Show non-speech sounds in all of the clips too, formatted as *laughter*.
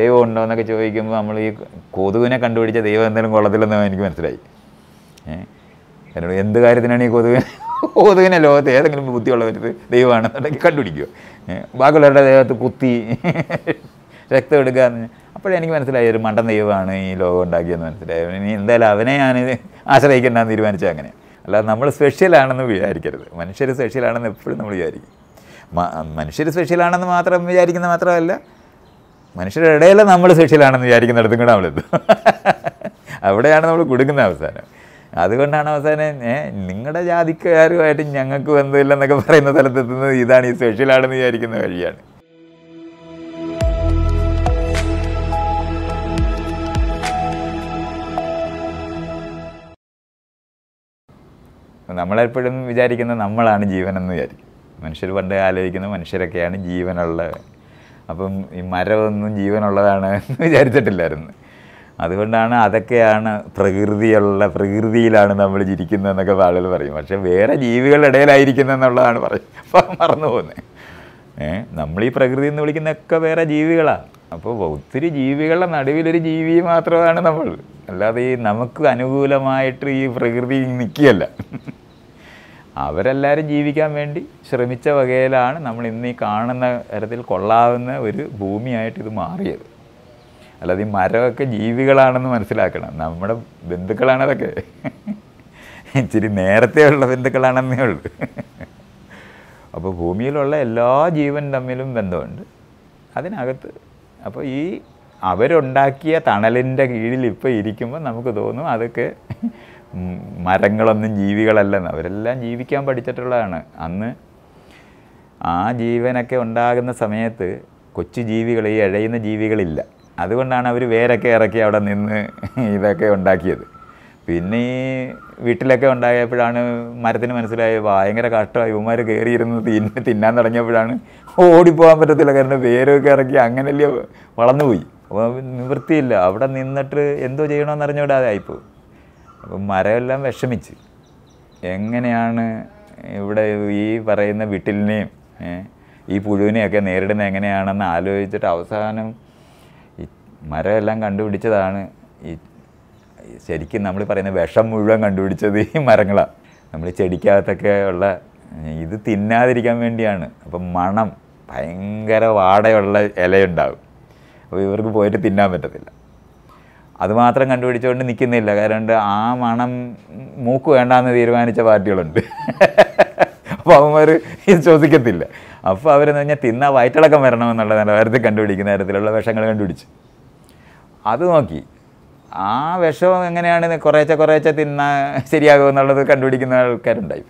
ദൈവം ഉണ്ടോ എന്നൊക്കെ ചോദിക്കുമ്പോൾ നമ്മൾ ഈ കൊതുവിനെ കണ്ടുപിടിച്ച ദൈവം എന്തെങ്കിലും കൊള്ളത്തില്ലെന്ന് എനിക്ക് മനസ്സിലായി എന്നോട് എന്ത് കാര്യത്തിനാണ് ഈ കൊതുകിനെ *laughs* കൊതുവിനെ ലോകത്ത് ഏതെങ്കിലും ബുദ്ധിയുള്ളവർക്ക് ദൈവമാണെന്നുണ്ടെങ്കിൽ കണ്ടുപിടിക്കുക ബാക്കിയുള്ളവരുടെ ദൈവത്ത് കുത്തി *laughs* രക്തം എടുക്കുക എന്ന് അപ്പോഴെനിക്ക് മനസ്സിലായി ഒരു മണ്ടൻ ദൈവമാണ് ഈ ലോകം ഉണ്ടാക്കിയെന്ന് മനസ്സിലായി ഇനി എന്തായാലും അവനെ ഞാൻ *laughs* ആശ്രയിക്കണ്ടെന്ന് തീരുമാനിച്ചു അങ്ങനെ അല്ലാതെ നമ്മൾ സ്പെഷ്യലാണെന്ന് വിചാരിക്കരുത് മനുഷ്യർ സ്പെഷ്യലാണെന്ന് എപ്പോഴും നമ്മൾ വിചാരിക്കും മനുഷ്യർ സ്പെഷ്യലാണെന്ന് മാത്രം വിചാരിക്കുന്ന മാത്രമല്ല മനുഷ്യരുടെ ഇടയിൽ നമ്മൾ ശിക്ഷയിലാണെന്ന് വിചാരിക്കുന്നിടത്തും കൂടെ നമ്മളെത്തും അവിടെയാണ് നമ്മൾ കൊടുക്കുന്ന അവസാനം അതുകൊണ്ടാണ് അവസാനം നിങ്ങളുടെ ജാതിക്കാരുമായിട്ട് ഞങ്ങൾക്ക് എന്നൊക്കെ പറയുന്ന സ്ഥലത്തെത്തുന്നത് ഇതാണ് ഈ സ്പെഷ്യലാണെന്ന് വിചാരിക്കുന്ന വഴിയാണ് നമ്മളെപ്പോഴും വിചാരിക്കുന്നത് നമ്മളാണ് ജീവനെന്ന് വിചാരിക്കും മനുഷ്യർ പണ്ട് ആലോചിക്കുന്ന മനുഷ്യരൊക്കെയാണ് ജീവനുള്ള അപ്പം ഈ മരമൊന്നും ജീവനുള്ളതാണ് എന്ന് *laughs* വിചാരിച്ചിട്ടില്ലായിരുന്നു അതുകൊണ്ടാണ് അതൊക്കെയാണ് പ്രകൃതിയുള്ള പ്രകൃതിയിലാണ് നമ്മൾ ചിരിക്കുന്നതെന്നൊക്കെ ആളുകൾ പറയും പക്ഷെ വേറെ ജീവികളുടെ ഇടയിലായിരിക്കുന്നു എന്നുള്ളതാണ് പറയും *laughs* മറന്നു പോകുന്നത് ഏഹ് നമ്മൾ ഈ പ്രകൃതി എന്ന് വിളിക്കുന്നതൊക്കെ വേറെ ജീവികളാണ് അപ്പോൾ ഒത്തിരി ജീവികളുടെ നടുവിലൊരു ജീവി മാത്രമാണ് നമ്മൾ അല്ലാതെ ഈ നമുക്ക് അനുകൂലമായിട്ട് ഈ പ്രകൃതി നിൽക്കുകയല്ല *laughs* അവരെല്ലാവരും ജീവിക്കാൻ വേണ്ടി ശ്രമിച്ച വകയിലാണ് നമ്മൾ ഇന്ന് ഈ കാണുന്ന തരത്തിൽ കൊള്ളാവുന്ന ഒരു ഭൂമിയായിട്ട് ഇത് മാറിയത് അല്ലാതെ ഈ മരമൊക്കെ ജീവികളാണെന്ന് മനസ്സിലാക്കണം നമ്മുടെ ബന്ധുക്കളാണ് അതൊക്കെ ഇച്ചിരി നേരത്തെ ഉള്ള ബന്ധുക്കളാണെന്നേ ഉള്ളൂ അപ്പോൾ ഭൂമിയിലുള്ള എല്ലാ ജീവൻ തമ്മിലും ബന്ധമുണ്ട് അതിനകത്ത് അപ്പോൾ ഈ അവരുണ്ടാക്കിയ തണലിൻ്റെ കീഴിൽ ഇപ്പോൾ ഇരിക്കുമ്പോൾ നമുക്ക് തോന്നും അതൊക്കെ മരങ്ങളൊന്നും ജീവികളല്ലെന്ന് അവരെല്ലാം ജീവിക്കാൻ പഠിച്ചിട്ടുള്ളതാണ് അന്ന് ആ ജീവനൊക്കെ ഉണ്ടാകുന്ന സമയത്ത് കൊച്ചു ജീവികൾ ഈ ഇഴയുന്ന ജീവികളില്ല അതുകൊണ്ടാണ് അവർ വേരൊക്കെ ഇറക്കി അവിടെ നിന്ന് ഇതൊക്കെ ഉണ്ടാക്കിയത് പിന്നെ ഈ വീട്ടിലൊക്കെ ഉണ്ടായപ്പോഴാണ് മരത്തിന് മനസ്സിലായ ഭയങ്കര കഷ്ടമായി ഇവന്മാർ കയറിയിരുന്ന് തിന്ന തിന്നാൻ തുടങ്ങിയപ്പോഴാണ് ഓടിപ്പോകാൻ പറ്റത്തില്ല കാരണം വേരൊക്കെ ഇറക്കി അങ്ങനെയല്ലേ വളർന്നുപോയി അപ്പോൾ നിവൃത്തിയില്ല അവിടെ നിന്നിട്ട് എന്തോ ചെയ്യണമെന്ന് അറിഞ്ഞുകൂടാതെ ആയിപ്പോയി അപ്പം മരമെല്ലാം വിഷമിച്ച് എങ്ങനെയാണ് ഇവിടെ ഈ പറയുന്ന വിട്ടിലിനെയും ഈ പുഴുവിനെയൊക്കെ നേരിടുന്നത് എങ്ങനെയാണെന്ന് ആലോചിച്ചിട്ട് അവസാനം ഈ മരമെല്ലാം കണ്ടുപിടിച്ചതാണ് ഈ ശരിക്കും നമ്മൾ പറയുന്ന വിഷം മുഴുവൻ കണ്ടുപിടിച്ചത് ഈ മരങ്ങളാണ് നമ്മൾ ചെടിക്കകത്തൊക്കെ ഉള്ള ഇത് തിന്നാതിരിക്കാൻ വേണ്ടിയാണ് അപ്പം മണം ഭയങ്കര വാടയുള്ള ഇലയുണ്ടാകും അപ്പോൾ ഇവർക്ക് പോയിട്ട് തിന്നാൻ പറ്റത്തില്ല അതുമാത്രം കണ്ടുപിടിച്ചുകൊണ്ട് നിൽക്കുന്നില്ല കാരണം ആ മണം മൂക്ക് വേണ്ടാന്ന് തീരുമാനിച്ച പാർട്ടികളുണ്ട് അപ്പോൾ അവന്മാർ ശ്വസിക്കത്തില്ല അപ്പോൾ അവരെന്ന് പറഞ്ഞാൽ തിന്ന വയറ്റിളക്കം വരണമെന്നുള്ള നിലവാരത്തിൽ കണ്ടുപിടിക്കുന്ന തരത്തിലുള്ള വിഷങ്ങൾ കണ്ടുപിടിച്ചു അത് നോക്കി ആ വിഷം എങ്ങനെയാണ് കുറേച്ച കുറേശ്ശെ തിന്ന ശരിയാകുമെന്നുള്ളത് കണ്ടുപിടിക്കുന്ന ആൾക്കാരുണ്ടായി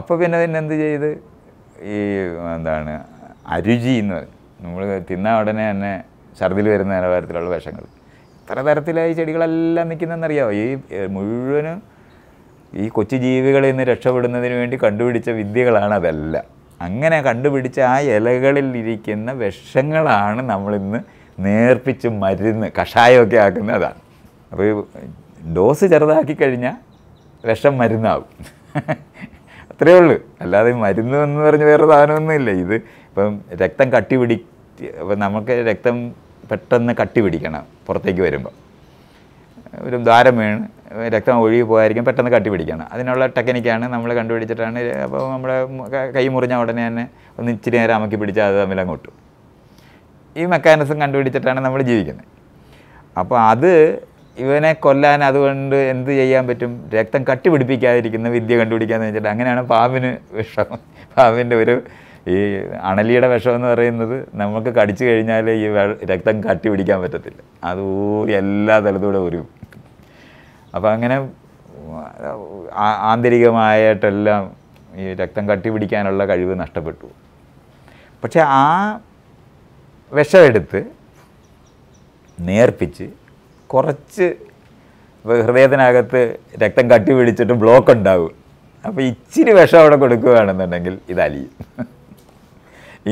അപ്പോൾ പിന്നെ എന്ത് ചെയ്ത് ഈ എന്താണ് അരുചി എന്ന് നമ്മൾ തിന്ന ഉടനെ തന്നെ ഛർദിൽ വരുന്ന നിലവാരത്തിലുള്ള വിഷങ്ങൾ എത്ര തരത്തിലായി ചെടികളെല്ലാം നിൽക്കുന്നതെന്നറിയാമോ ഈ മുഴുവനും ഈ കൊച്ചു ജീവികളിൽ നിന്ന് രക്ഷപ്പെടുന്നതിന് വേണ്ടി കണ്ടുപിടിച്ച വിദ്യകളാണ് അതെല്ലാം അങ്ങനെ കണ്ടുപിടിച്ച ആ ഇലകളിൽ ഇരിക്കുന്ന വിഷങ്ങളാണ് നമ്മളിന്ന് നേർപ്പിച്ച് മരുന്ന് കഷായമൊക്കെ ആക്കുന്നതാണ് അപ്പോൾ ഡോസ് ചെറുതാക്കി കഴിഞ്ഞാൽ വിഷം മരുന്നാവും അത്രയേ ഉള്ളൂ അല്ലാതെ മരുന്ന് എന്ന് പറഞ്ഞ് വേറെ സാധനമൊന്നുമില്ല ഇത് ഇപ്പം രക്തം കട്ടി പിടി നമുക്ക് രക്തം പെട്ടെന്ന് കട്ടി പിടിക്കണം പുറത്തേക്ക് വരുമ്പോൾ ഒരു ദ്വാരം വീണ് രക്തം ഒഴുകി പോയായിരിക്കും പെട്ടെന്ന് കട്ടി പിടിക്കണം അതിനുള്ള ടെക്നിക്കാണ് നമ്മൾ കണ്ടുപിടിച്ചിട്ടാണ് അപ്പോൾ നമ്മുടെ കൈ മുറിഞ്ഞ ഉടനെ തന്നെ ഒന്ന് ഇച്ചിരി നേരം അമക്കി പിടിച്ചാൽ അത് തമ്മിൽ അങ്ങോട്ടും ഈ മെക്കാനിസം കണ്ടുപിടിച്ചിട്ടാണ് നമ്മൾ ജീവിക്കുന്നത് അപ്പോൾ അത് ഇവനെ കൊല്ലാൻ അതുകൊണ്ട് എന്ത് ചെയ്യാൻ പറ്റും രക്തം കട്ടി പിടിപ്പിക്കാതിരിക്കുന്ന വിദ്യ കണ്ടുപിടിക്കാന്ന് വെച്ചിട്ട് അങ്ങനെയാണ് പാവിന് വിഷം പാവിൻ്റെ ഒരു ഈ അണലിയുടെ വിഷം എന്ന് പറയുന്നത് നമുക്ക് കടിച്ചു കഴിഞ്ഞാൽ ഈ രക്തം കട്ടി പിടിക്കാൻ പറ്റത്തില്ല അത് ഊരി എല്ലാ തലത്തൂടെ ഒരു അപ്പോൾ അങ്ങനെ ആന്തരികമായിട്ടെല്ലാം ഈ രക്തം കട്ടി പിടിക്കാനുള്ള കഴിവ് നഷ്ടപ്പെട്ടു പക്ഷേ ആ വിഷമെടുത്ത് നേർപ്പിച്ച് കുറച്ച് ഹൃദയത്തിനകത്ത് രക്തം കട്ടി പിടിച്ചിട്ട് ബ്ലോക്ക് ഉണ്ടാവും അപ്പോൾ ഇച്ചിരി വിഷം അവിടെ കൊടുക്കുകയാണെന്നുണ്ടെങ്കിൽ ഇത് അലിയും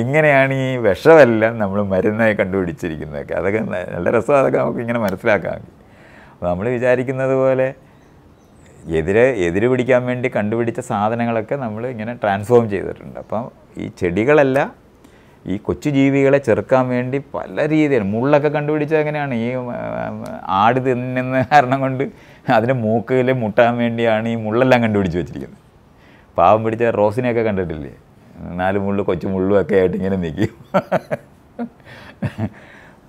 ഇങ്ങനെയാണ് ഈ വിഷമെല്ലാം നമ്മൾ മരുന്നായി കണ്ടുപിടിച്ചിരിക്കുന്നതൊക്കെ അതൊക്കെ നല്ല രസം അതൊക്കെ നമുക്ക് ഇങ്ങനെ മനസ്സിലാക്കാം നമ്മൾ വിചാരിക്കുന്നത് പോലെ എതിരെ എതിര് പിടിക്കാൻ വേണ്ടി കണ്ടുപിടിച്ച സാധനങ്ങളൊക്കെ നമ്മൾ ഇങ്ങനെ ട്രാൻസ്ഫോം ചെയ്തിട്ടുണ്ട് അപ്പം ഈ ചെടികളല്ല ഈ കൊച്ചു ജീവികളെ ചെറുക്കാൻ വേണ്ടി പല രീതിയിൽ മുള്ളൊക്കെ കണ്ടുപിടിച്ചത് എങ്ങനെയാണ് ഈ ആട് തിന്നുന്ന കാരണം കൊണ്ട് അതിൻ്റെ മൂക്കിൽ മുട്ടാൻ വേണ്ടിയാണ് ഈ മുള്ളെല്ലാം കണ്ടുപിടിച്ച് വെച്ചിരിക്കുന്നത് പാവം പിടിച്ച റോസിനെയൊക്കെ കണ്ടിട്ടില്ലേ നാല് മുള്ളു കൊച്ചു മുള്ളും ഒക്കെ ആയിട്ട് ഇങ്ങനെ നിൽക്കും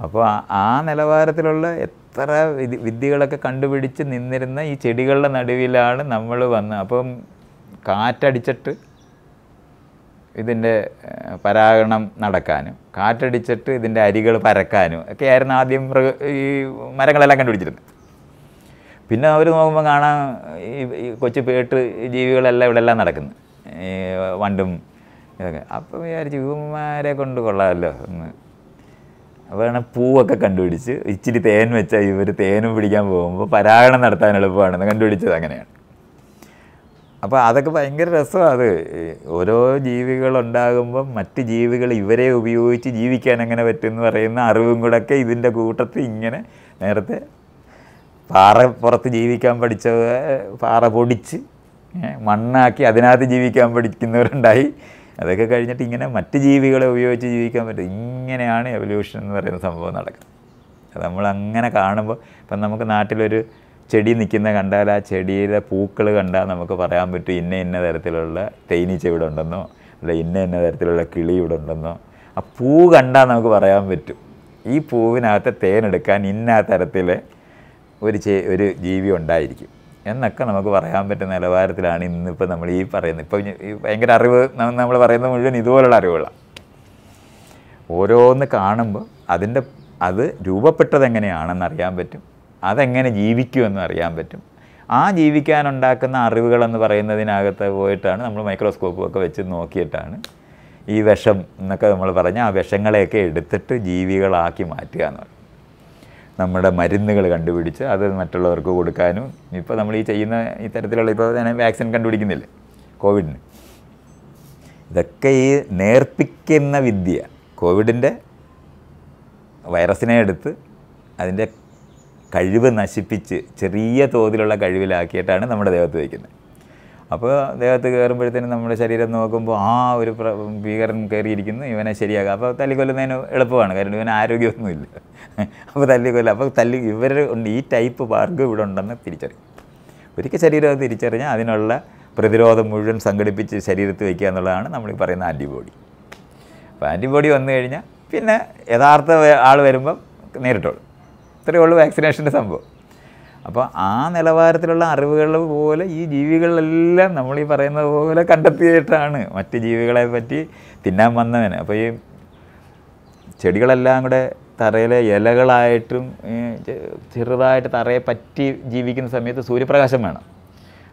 അപ്പോൾ ആ നിലവാരത്തിലുള്ള എത്ര വിധി വിദ്യകളൊക്കെ കണ്ടുപിടിച്ച് നിന്നിരുന്ന ഈ ചെടികളുടെ നടുവിലാണ് നമ്മൾ വന്ന് അപ്പം കാറ്റടിച്ചിട്ട് ഇതിൻ്റെ പരാഗണം നടക്കാനും കാറ്റടിച്ചിട്ട് ഇതിൻ്റെ അരികൾ പരക്കാനും ഒക്കെ ആയിരുന്നു ആദ്യം മൃഗ ഈ മരങ്ങളെല്ലാം കണ്ടുപിടിച്ചിരുന്നത് പിന്നെ അവർ നോക്കുമ്പോൾ കാണാം ഈ കൊച്ചു പേട്ട് ജീവികളെല്ലാം ഇവിടെ എല്ലാം നടക്കുന്നു വണ്ടും ഇതൊക്കെ അപ്പോൾ വിചാരിച്ച് ഇവന്മാരെ കൊണ്ട് കൊള്ളാമല്ലോ എന്ന് അപ്പോഴാണ് പൂവൊക്കെ കണ്ടുപിടിച്ച് ഇച്ചിരി തേൻ വെച്ചാൽ ഇവർ തേനും പിടിക്കാൻ പോകുമ്പോൾ പരാഗണം നടത്താൻ എളുപ്പമാണെന്ന് കണ്ടുപിടിച്ചത് അങ്ങനെയാണ് അപ്പോൾ അതൊക്കെ ഭയങ്കര രസമാണ് അത് ഓരോ ജീവികളുണ്ടാകുമ്പം മറ്റ് ജീവികൾ ഇവരെ ഉപയോഗിച്ച് ജീവിക്കാൻ എങ്ങനെ പറ്റുമെന്ന് പറയുന്ന അറിവും ഒക്കെ ഇതിൻ്റെ കൂട്ടത്തിൽ ഇങ്ങനെ നേരത്തെ പാറ പുറത്ത് ജീവിക്കാൻ പഠിച്ച പാറ പൊടിച്ച് മണ്ണാക്കി അതിനകത്ത് ജീവിക്കാൻ പഠിക്കുന്നവരുണ്ടായി അതൊക്കെ കഴിഞ്ഞിട്ട് ഇങ്ങനെ മറ്റ് ജീവികളെ ഉപയോഗിച്ച് ജീവിക്കാൻ പറ്റും ഇങ്ങനെയാണ് എവല്യൂഷൻ എന്ന് പറയുന്ന സംഭവം നടക്കുന്നത് അത് നമ്മൾ അങ്ങനെ കാണുമ്പോൾ ഇപ്പം നമുക്ക് നാട്ടിലൊരു ചെടി നിൽക്കുന്ന കണ്ടാൽ ആ ചെടിയിലെ പൂക്കൾ കണ്ടാൽ നമുക്ക് പറയാൻ പറ്റും ഇന്ന ഇന്ന തരത്തിലുള്ള തേനീച്ച ഇവിടെ ഉണ്ടെന്നോ അല്ല ഇന്ന ഇന്ന തരത്തിലുള്ള കിളി ഇവിടെ ഉണ്ടെന്നോ ആ പൂ കണ്ടാൽ നമുക്ക് പറയാൻ പറ്റും ഈ പൂവിനകത്ത് തേനെടുക്കാൻ ഇന്ന തരത്തിൽ ഒരു ചേ ഒരു ജീവി ഉണ്ടായിരിക്കും എന്നൊക്കെ നമുക്ക് പറയാൻ പറ്റുന്ന നിലവാരത്തിലാണ് ഇന്നിപ്പോൾ നമ്മൾ ഈ പറയുന്നത് ഇപ്പോൾ ഈ ഭയങ്കര അറിവ് നമ്മൾ പറയുന്നത് മുഴുവൻ ഇതുപോലുള്ള അറിവുകളാണ് ഓരോന്ന് കാണുമ്പോൾ അതിൻ്റെ അത് രൂപപ്പെട്ടത് എങ്ങനെയാണെന്ന് അറിയാൻ പറ്റും അതെങ്ങനെ ജീവിക്കുമെന്ന് അറിയാൻ പറ്റും ആ ജീവിക്കാനുണ്ടാക്കുന്ന അറിവുകളെന്ന് പറയുന്നതിനകത്ത് പോയിട്ടാണ് നമ്മൾ ഒക്കെ വെച്ച് നോക്കിയിട്ടാണ് ഈ വിഷം എന്നൊക്കെ നമ്മൾ പറഞ്ഞ ആ വിഷങ്ങളെയൊക്കെ എടുത്തിട്ട് ജീവികളാക്കി മാറ്റുക എന്ന് നമ്മുടെ മരുന്നുകൾ കണ്ടുപിടിച്ച് അത് മറ്റുള്ളവർക്ക് കൊടുക്കാനും ഇപ്പോൾ നമ്മൾ ഈ ചെയ്യുന്ന ഇത്തരത്തിലുള്ള ഇപ്പോൾ ഞാൻ വാക്സിൻ കണ്ടുപിടിക്കുന്നില്ലേ കോവിഡിന് ഇതൊക്കെ ഈ നേർപ്പിക്കുന്ന വിദ്യ കോവിഡിൻ്റെ വൈറസിനെ എടുത്ത് അതിൻ്റെ കഴിവ് നശിപ്പിച്ച് ചെറിയ തോതിലുള്ള കഴിവിലാക്കിയിട്ടാണ് നമ്മുടെ ദേഹത്ത് വയ്ക്കുന്നത് അപ്പോൾ ദേഹത്ത് കയറുമ്പോഴത്തേനും നമ്മുടെ ശരീരം നോക്കുമ്പോൾ ആ ഒരു ഭീകരൻ കയറിയിരിക്കുന്നു ഇവനെ ശരിയാകുക അപ്പോൾ കൊല്ലുന്നതിന് എളുപ്പമാണ് കാരണം ഇവന് ആരോഗ്യമൊന്നുമില്ല അപ്പോൾ തല്ലിക്കൊല്ല അപ്പോൾ തല്ലി ഇവർ ഉണ്ട് ഈ ടൈപ്പ് പാർക്ക് ഇവിടെ ഉണ്ടെന്ന് തിരിച്ചറിയും ഒരിക്കൽ ശരീരം അത് തിരിച്ചറിഞ്ഞാൽ അതിനുള്ള പ്രതിരോധം മുഴുവൻ സംഘടിപ്പിച്ച് ശരീരത്ത് വയ്ക്കുക എന്നുള്ളതാണ് നമ്മൾ പറയുന്ന ആൻറ്റിബോഡി അപ്പോൾ ആൻറ്റിബോഡി വന്നു കഴിഞ്ഞാൽ പിന്നെ യഥാർത്ഥ ആൾ വരുമ്പം നേരിട്ടോളൂ ഇത്രയേ ഉള്ളൂ വാക്സിനേഷൻ്റെ സംഭവം അപ്പോൾ ആ നിലവാരത്തിലുള്ള അറിവുകൾ പോലെ ഈ ജീവികളെല്ലാം നമ്മൾ ഈ പറയുന്നത് പോലെ കണ്ടെത്തിയിട്ടാണ് മറ്റ് ജീവികളെ പറ്റി തിന്നാൻ വന്നവന് അപ്പോൾ ഈ ചെടികളെല്ലാം കൂടെ തറയിലെ ഇലകളായിട്ടും ചെറുതായിട്ട് തറയെ പറ്റി ജീവിക്കുന്ന സമയത്ത് സൂര്യപ്രകാശം വേണം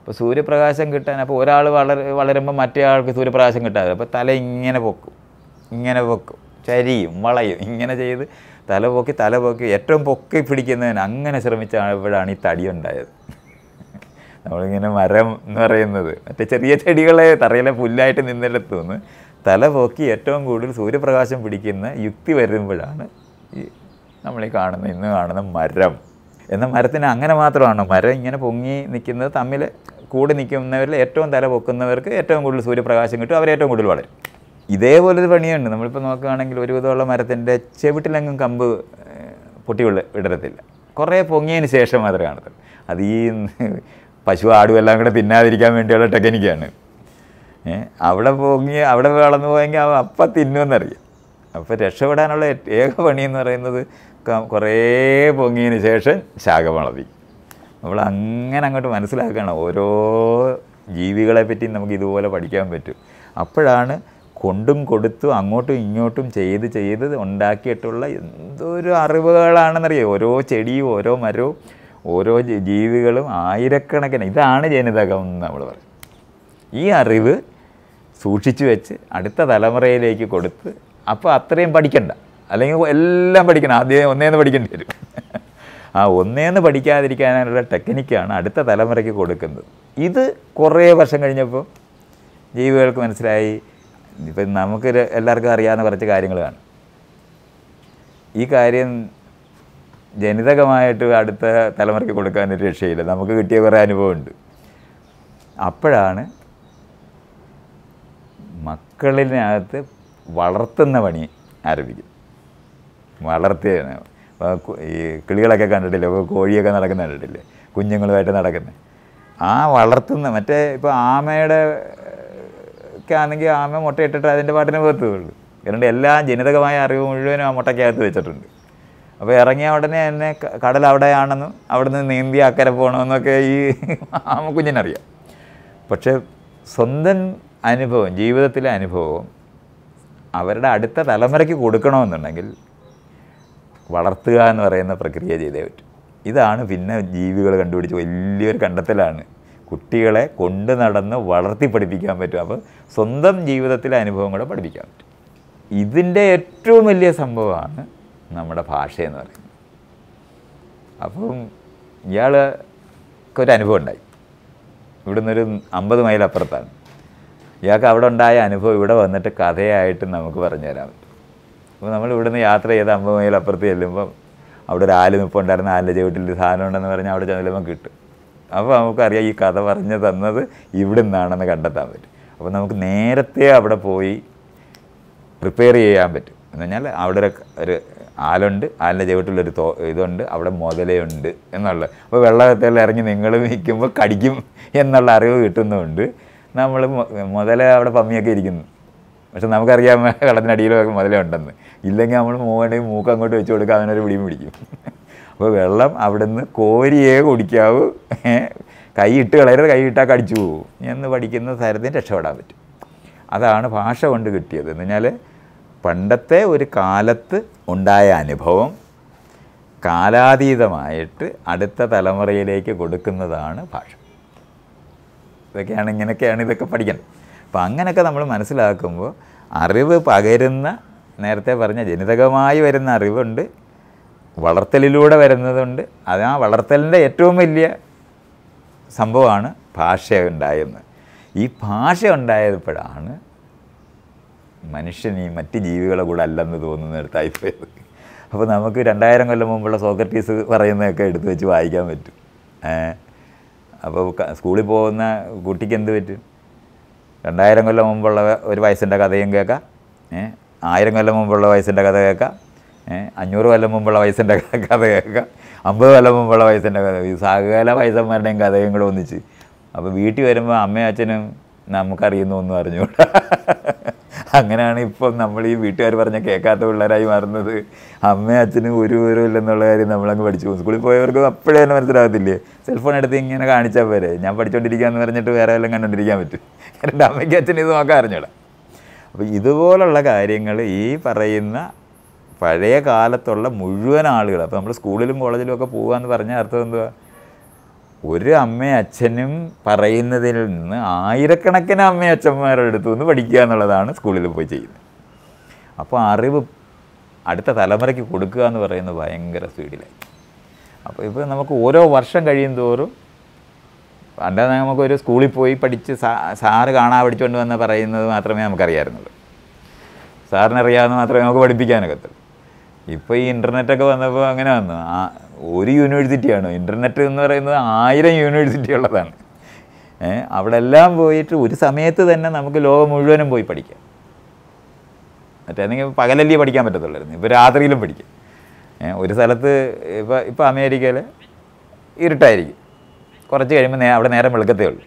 അപ്പോൾ സൂര്യപ്രകാശം കിട്ടാൻ അപ്പോൾ ഒരാൾ വളർ വളരുമ്പോൾ മറ്റേ ആൾക്ക് സൂര്യപ്രകാശം കിട്ടാതെ അപ്പോൾ തല ഇങ്ങനെ പൊക്കും ഇങ്ങനെ പൊക്കും ചരിയും വളയും ഇങ്ങനെ ചെയ്ത് തല പൊക്കി തല പൊക്കി ഏറ്റവും പൊക്കി പിടിക്കുന്നതിന് അങ്ങനെ ശ്രമിച്ചപ്പോഴാണ് ഈ തടി ഉണ്ടായത് നമ്മളിങ്ങനെ മരം എന്ന് പറയുന്നത് മറ്റേ ചെറിയ ചെടികളെ തറയിലെ പുല്ലായിട്ട് നിന്നിടത്തു നിന്ന് തല പൊക്കി ഏറ്റവും കൂടുതൽ സൂര്യപ്രകാശം പിടിക്കുന്ന യുക്തി വരുമ്പോഴാണ് ഈ നമ്മളീ കാണുന്ന ഇന്ന് കാണുന്ന മരം എന്ന മരത്തിന് അങ്ങനെ മാത്രമാണ് മരം ഇങ്ങനെ പൊങ്ങി നിൽക്കുന്നത് തമ്മിൽ കൂടി നിൽക്കുന്നവരിൽ ഏറ്റവും തല പൊക്കുന്നവർക്ക് ഏറ്റവും കൂടുതൽ സൂര്യപ്രകാശം കിട്ടും അവർ ഏറ്റവും കൂടുതൽ വളരും ഇതേപോലൊരു പണിയുണ്ട് നമ്മളിപ്പോൾ നോക്കുകയാണെങ്കിൽ വിധമുള്ള മരത്തിൻ്റെ ചെവിട്ടിലെങ്ങും കമ്പ് പൊട്ടി വിടരത്തില്ല കുറേ പൊങ്ങിയതിന് ശേഷം മാത്രമേ കാണത്തുള്ളൂ അത് ഈ പശു ആടും എല്ലാം കൂടെ തിന്നാതിരിക്കാൻ വേണ്ടിയുള്ള ടെക്നിക്കാണ് അവിടെ പൊങ്ങി അവിടെ വളർന്നു പോയെങ്കിൽ അവൻ അപ്പം തിന്നുമെന്നറിയാം അപ്പോൾ രക്ഷപ്പെടാനുള്ള ഏക പണി എന്ന് പറയുന്നത് കുറേ പൊങ്ങിയതിന് ശേഷം ശാഖ വളർത്തി നമ്മൾ അങ്ങനെ അങ്ങോട്ട് മനസ്സിലാക്കണം ഓരോ ജീവികളെ പറ്റി നമുക്ക് ഇതുപോലെ പഠിക്കാൻ പറ്റും അപ്പോഴാണ് കൊണ്ടും കൊടുത്തും അങ്ങോട്ടും ഇങ്ങോട്ടും ചെയ്ത് ചെയ്ത് ഉണ്ടാക്കിയിട്ടുള്ള എന്തൊരു അറിവുകളാണെന്നറിയോ ഓരോ ചെടിയും ഓരോ മരവും ഓരോ ജീവികളും ആയിരക്കണക്കിന് ഇതാണ് ജനിതകം എന്ന് നമ്മൾ പറയും ഈ അറിവ് സൂക്ഷിച്ചു വെച്ച് അടുത്ത തലമുറയിലേക്ക് കൊടുത്ത് അപ്പോൾ അത്രയും പഠിക്കണ്ട അല്ലെങ്കിൽ എല്ലാം പഠിക്കണം ആദ്യം ഒന്നേന്ന് പഠിക്കേണ്ടി വരും ആ ഒന്നേന്ന് പഠിക്കാതിരിക്കാനുള്ള ടെക്നിക്കാണ് അടുത്ത തലമുറയ്ക്ക് കൊടുക്കുന്നത് ഇത് കുറേ വർഷം കഴിഞ്ഞപ്പോൾ ജീവികൾക്ക് മനസ്സിലായി ഇപ്പം നമുക്ക് എല്ലാവർക്കും അറിയാവുന്ന കുറച്ച് കാര്യങ്ങൾ കാണും ഈ കാര്യം ജനിതകമായിട്ട് അടുത്ത തലമുറയ്ക്ക് ഒരു രക്ഷയില്ല നമുക്ക് കിട്ടിയ കുറേ അനുഭവമുണ്ട് അപ്പോഴാണ് മക്കളിനകത്ത് വളർത്തുന്ന പണി ആരംഭിക്കും വളർത്തിയാണ് ഈ കിളികളൊക്കെ കണ്ടിട്ടില്ലേ കോഴിയൊക്കെ നടക്കുന്ന കണ്ടിട്ടില്ലേ കുഞ്ഞുങ്ങളുമായിട്ട് നടക്കുന്നത് ആ വളർത്തുന്ന മറ്റേ ഇപ്പോൾ ആമയുടെ ആണെങ്കിൽ ആമ മുട്ടയിട്ടിട്ട് അതിൻ്റെ പാട്ടിനെ പുറത്തുള്ളൂ കാരണം എല്ലാ ജനിതകമായ അറിവ് മുഴുവനും ആ മുട്ടയ്ക്കകത്ത് വെച്ചിട്ടുണ്ട് അപ്പോൾ ഇറങ്ങിയ ഉടനെ എന്നെ കടൽ അവിടെയാണെന്നും അവിടുന്ന് നീന്തി അക്കരെ പോകണമെന്നൊക്കെ ഈ *laughs* കുഞ്ഞിനറിയാം പക്ഷേ സ്വന്തം അനുഭവം ജീവിതത്തിലെ അനുഭവം അവരുടെ അടുത്ത തലമുറയ്ക്ക് കൊടുക്കണമെന്നുണ്ടെങ്കിൽ വളർത്തുക എന്ന് പറയുന്ന പ്രക്രിയ ചെയ്തേ പറ്റും ഇതാണ് പിന്നെ ജീവികൾ കണ്ടുപിടിച്ച വലിയൊരു കണ്ടെത്തലാണ് കുട്ടികളെ കൊണ്ട് നടന്ന് വളർത്തി പഠിപ്പിക്കാൻ പറ്റും അപ്പോൾ സ്വന്തം ജീവിതത്തിലെ അനുഭവം കൂടെ പഠിപ്പിക്കാൻ പറ്റും ഇതിൻ്റെ ഏറ്റവും വലിയ സംഭവമാണ് നമ്മുടെ ഭാഷയെന്ന് പറയുന്നത് അപ്പം ഇയാൾക്ക് ഒരു അനുഭവം ഉണ്ടായി ഇവിടുന്ന് ഒരു അമ്പത് മൈൽ അപ്പുറത്താണ് ഇയാൾക്ക് അവിടെ ഉണ്ടായ അനുഭവം ഇവിടെ വന്നിട്ട് കഥയായിട്ട് നമുക്ക് പറഞ്ഞു തരാൻ പറ്റും അപ്പോൾ നമ്മൾ ഇവിടുന്ന് യാത്ര ചെയ്ത് അമ്പത് മൈൽ അപ്പുറത്ത് ചെല്ലുമ്പം അവിടെ ഒരു ആല് നിപ്പുണ്ടായിരുന്നു ആലിൻ്റെ ഒരു സാധനം ഉണ്ടെന്ന് പറഞ്ഞാൽ അവിടെ ചെല്ലുമ്പോൾ കിട്ടും അപ്പോൾ നമുക്കറിയാം ഈ കഥ പറഞ്ഞു തന്നത് ഇവിടെ നിന്നാണെന്ന് കണ്ടെത്താൻ പറ്റും അപ്പോൾ നമുക്ക് നേരത്തെ അവിടെ പോയി പ്രിപ്പയർ ചെയ്യാൻ പറ്റും എന്ന് പറഞ്ഞാൽ അവിടെ ഒരു ആലുണ്ട് ആലിൻ്റെ ചവിട്ടിലൊരു തോ ഇതുണ്ട് അവിടെ മുതലയുണ്ട് എന്നുള്ളത് അപ്പോൾ വെള്ളത്തിൽ ഇറങ്ങി നിങ്ങൾ നിൽക്കുമ്പോൾ കടിക്കും എന്നുള്ള അറിവ് കിട്ടുന്നുണ്ട് നമ്മൾ മുതല അവിടെ പമ്മിയൊക്കെ ഇരിക്കുന്നു പക്ഷെ നമുക്കറിയാം വെള്ളത്തിനടിയിലൊക്കെ മുതലേ ഉണ്ടെന്ന് ഇല്ലെങ്കിൽ നമ്മൾ മൂവേണ്ടെങ്കിൽ മൂക്ക് അങ്ങോട്ട് വെച്ച് കൊടുക്കുക അവനൊരു പിടിയും പിടിക്കും അപ്പോൾ വെള്ളം അവിടെ നിന്ന് കോരിയേ കുടിക്കാവൂ കൈ ഇട്ട് കളയരുത് കൈ ഇട്ടാൽ കടിച്ചു പോകും എന്ന് പഠിക്കുന്ന സ്ഥലത്തിന് രക്ഷപ്പെടാൻ പറ്റും അതാണ് ഭാഷ കൊണ്ട് കിട്ടിയത് എന്ന് പറഞ്ഞാൽ പണ്ടത്തെ ഒരു കാലത്ത് ഉണ്ടായ അനുഭവം കാലാതീതമായിട്ട് അടുത്ത തലമുറയിലേക്ക് കൊടുക്കുന്നതാണ് ഭാഷ ഇതൊക്കെയാണ് ഇങ്ങനെയൊക്കെയാണ് ഇതൊക്കെ പഠിക്കണം അപ്പം അങ്ങനെയൊക്കെ നമ്മൾ മനസ്സിലാക്കുമ്പോൾ അറിവ് പകരുന്ന നേരത്തെ പറഞ്ഞ ജനിതകമായി വരുന്ന അറിവുണ്ട് വളർത്തലിലൂടെ വരുന്നതുകൊണ്ട് അത് ആ വളർത്തലിൻ്റെ ഏറ്റവും വലിയ സംഭവമാണ് ഭാഷ ഉണ്ടായെന്ന് ഈ ഭാഷ ഉണ്ടായപ്പോഴാണ് മനുഷ്യൻ ഈ മറ്റ് ജീവികളെ കൂടെ അല്ലെന്ന് തോന്നുന്നിടത്തായിപ്പോയത് അപ്പോൾ നമുക്ക് രണ്ടായിരം കൊല്ലം മുമ്പുള്ള സോക്രട്ടീസ് പറയുന്നതൊക്കെ എടുത്തു വെച്ച് വായിക്കാൻ പറ്റും അപ്പോൾ സ്കൂളിൽ പോകുന്ന കുട്ടിക്ക് എന്ത് പറ്റും രണ്ടായിരം കൊല്ലം മുമ്പുള്ള ഒരു വയസ്സിൻ്റെ കഥയും കേൾക്കാം ആയിരം കൊല്ലം മുമ്പുള്ള വയസ്സിൻ്റെ കഥ കേൾക്കാം അഞ്ഞൂറ് കൊല്ലം മുമ്പുള്ള വയസ്സിൻ്റെ കഥ കേൾക്കാം അമ്പത് കൊല്ലം മുമ്പുള്ള വയസ്സിൻ്റെ കഥ ഈ സകല വയസ്സന്മാരുടെയും കഥയും കൂടെ ഒന്നിച്ച് അപ്പോൾ വീട്ടിൽ വരുമ്പോൾ അമ്മയും അച്ഛനും നമുക്കറിയുന്നു ഒന്നും അറിഞ്ഞുകൂടാ അങ്ങനെയാണ് ഇപ്പം നമ്മൾ ഈ വീട്ടുകാർ പറഞ്ഞ കേൾക്കാത്ത പിള്ളേരായി മാറുന്നത് അമ്മയും അച്ഛനും ഒരു ഓരോ ഇല്ലെന്നുള്ള കാര്യം നമ്മളങ്ങ് പഠിച്ചു പോകും സ്കൂളിൽ പോയവർക്ക് അപ്പോഴേ തന്നെ മനസ്സിലാകത്തില്ലേ സെൽഫോൺ എടുത്ത് ഇങ്ങനെ കാണിച്ചാൽ പോരെ ഞാൻ പഠിച്ചുകൊണ്ടിരിക്കുകയെന്ന് പറഞ്ഞിട്ട് വേറെ വല്ലതും കണ്ടുകൊണ്ടിരിക്കാൻ പറ്റും എൻ്റെ അമ്മയ്ക്കും അച്ഛനും ഇത് നോക്കാൻ അറിഞ്ഞോളാം അപ്പോൾ ഇതുപോലുള്ള കാര്യങ്ങൾ ഈ പറയുന്ന പഴയ കാലത്തുള്ള മുഴുവൻ ആളുകൾ അപ്പോൾ നമ്മൾ സ്കൂളിലും കോളേജിലും ഒക്കെ പോകുക എന്ന് പറഞ്ഞ അർത്ഥം എന്തുവാ ഒരു അമ്മയും അച്ഛനും പറയുന്നതിൽ നിന്ന് ആയിരക്കണക്കിന് അമ്മയും അച്ഛന്മാരുടെ അടുത്തു നിന്ന് പഠിക്കുക എന്നുള്ളതാണ് സ്കൂളിൽ പോയി ചെയ്യുന്നത് അപ്പോൾ അറിവ് അടുത്ത തലമുറയ്ക്ക് കൊടുക്കുക എന്ന് പറയുന്നത് ഭയങ്കര സ്പീഡിലായി അപ്പോൾ ഇപ്പോൾ നമുക്ക് ഓരോ വർഷം കഴിയും തോറും അല്ലാതെ നമുക്കൊരു സ്കൂളിൽ പോയി പഠിച്ച് സാ സാറ് കാണാൻ പഠിച്ചുകൊണ്ട് വന്ന് പറയുന്നത് മാത്രമേ നമുക്കറിയാമായിരുന്നുള്ളൂ സാറിനറിയാമെന്ന് മാത്രമേ നമുക്ക് പഠിപ്പിക്കാനൊക്കത്തുള്ളൂ ഇപ്പോൾ ഈ ഇൻ്റർനെറ്റൊക്കെ വന്നപ്പോൾ അങ്ങനെ വന്നു ഒരു യൂണിവേഴ്സിറ്റിയാണ് ഇൻ്റർനെറ്റ് എന്ന് പറയുന്നത് ആയിരം യൂണിവേഴ്സിറ്റി ഉള്ളതാണ് അവിടെ എല്ലാം പോയിട്ട് ഒരു സമയത്ത് തന്നെ നമുക്ക് ലോകം മുഴുവനും പോയി പഠിക്കാം മറ്റേതെങ്കിൽ പകലല്ലേ പഠിക്കാൻ പറ്റത്തുള്ളായിരുന്നു ഇപ്പോൾ രാത്രിയിലും പഠിക്കാം ഒരു സ്ഥലത്ത് ഇപ്പോൾ ഇപ്പോൾ അമേരിക്കയിൽ ഇരുട്ടായിരിക്കും കുറച്ച് കഴിയുമ്പോൾ അവിടെ നേരം വെളുക്കത്തേ ഉള്ളൂ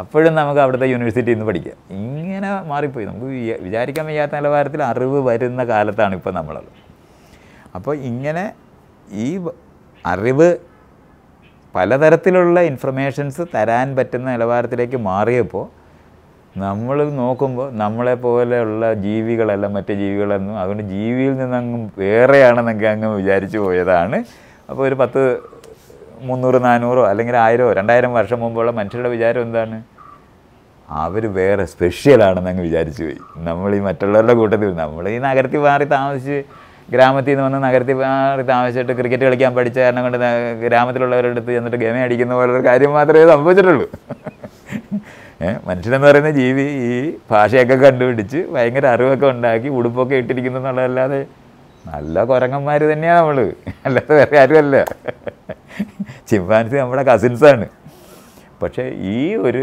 അപ്പോഴും നമുക്ക് അവിടുത്തെ യൂണിവേഴ്സിറ്റിയിൽ നിന്ന് പഠിക്കാം ഇങ്ങനെ മാറിപ്പോയി നമുക്ക് വിചാരിക്കാൻ വയ്യാത്ത നിലവാരത്തിൽ അറിവ് വരുന്ന കാലത്താണ് ഇപ്പോൾ നമ്മളുള്ളത് അപ്പോൾ ഇങ്ങനെ ഈ അറിവ് പലതരത്തിലുള്ള ഇൻഫർമേഷൻസ് തരാൻ പറ്റുന്ന നിലവാരത്തിലേക്ക് മാറിയപ്പോൾ നമ്മൾ നോക്കുമ്പോൾ നമ്മളെ പോലെയുള്ള ജീവികളല്ല മറ്റു ജീവികളെന്നും അതുകൊണ്ട് ജീവിയിൽ നിന്നങ്ങ് വേറെയാണെന്നൊക്കെ അങ്ങ് വിചാരിച്ചു പോയതാണ് അപ്പോൾ ഒരു പത്ത് മുന്നൂറ് നാനൂറോ അല്ലെങ്കിൽ ആയിരോ രണ്ടായിരം വർഷം മുമ്പുള്ള മനുഷ്യരുടെ വിചാരം എന്താണ് അവർ വേറെ സ്പെഷ്യലാണെന്ന് അങ്ങ് വിചാരിച്ചു പോയി നമ്മൾ ഈ മറ്റുള്ളവരുടെ കൂട്ടത്തിൽ നമ്മൾ ഈ നഗരത്തിൽ മാറി താമസിച്ച് ഗ്രാമത്തിൽ നിന്ന് വന്ന് നഗരത്തിൽ താമസിച്ചിട്ട് ക്രിക്കറ്റ് കളിക്കാൻ പഠിച്ച കാരണം കൊണ്ട് ഗ്രാമത്തിലുള്ളവരുടെ അടുത്ത് ചെന്നിട്ട് ഗമ അടിക്കുന്ന പോലൊരു കാര്യം മാത്രമേ സംഭവിച്ചിട്ടുള്ളൂ മനുഷ്യനെന്ന് പറയുന്ന ജീവി ഈ ഭാഷയൊക്കെ കണ്ടുപിടിച്ച് ഭയങ്കര അറിവൊക്കെ ഉണ്ടാക്കി ഉടുപ്പൊക്കെ ഇട്ടിരിക്കുന്നു എന്നുള്ളതല്ലാതെ നല്ല കുരങ്ങന്മാർ തന്നെയാണ് നമ്മൾ അല്ലാതെ വേറെ ആരുമല്ല ചിമ്പാൻസി നമ്മുടെ കസിൻസാണ് പക്ഷേ ഈ ഒരു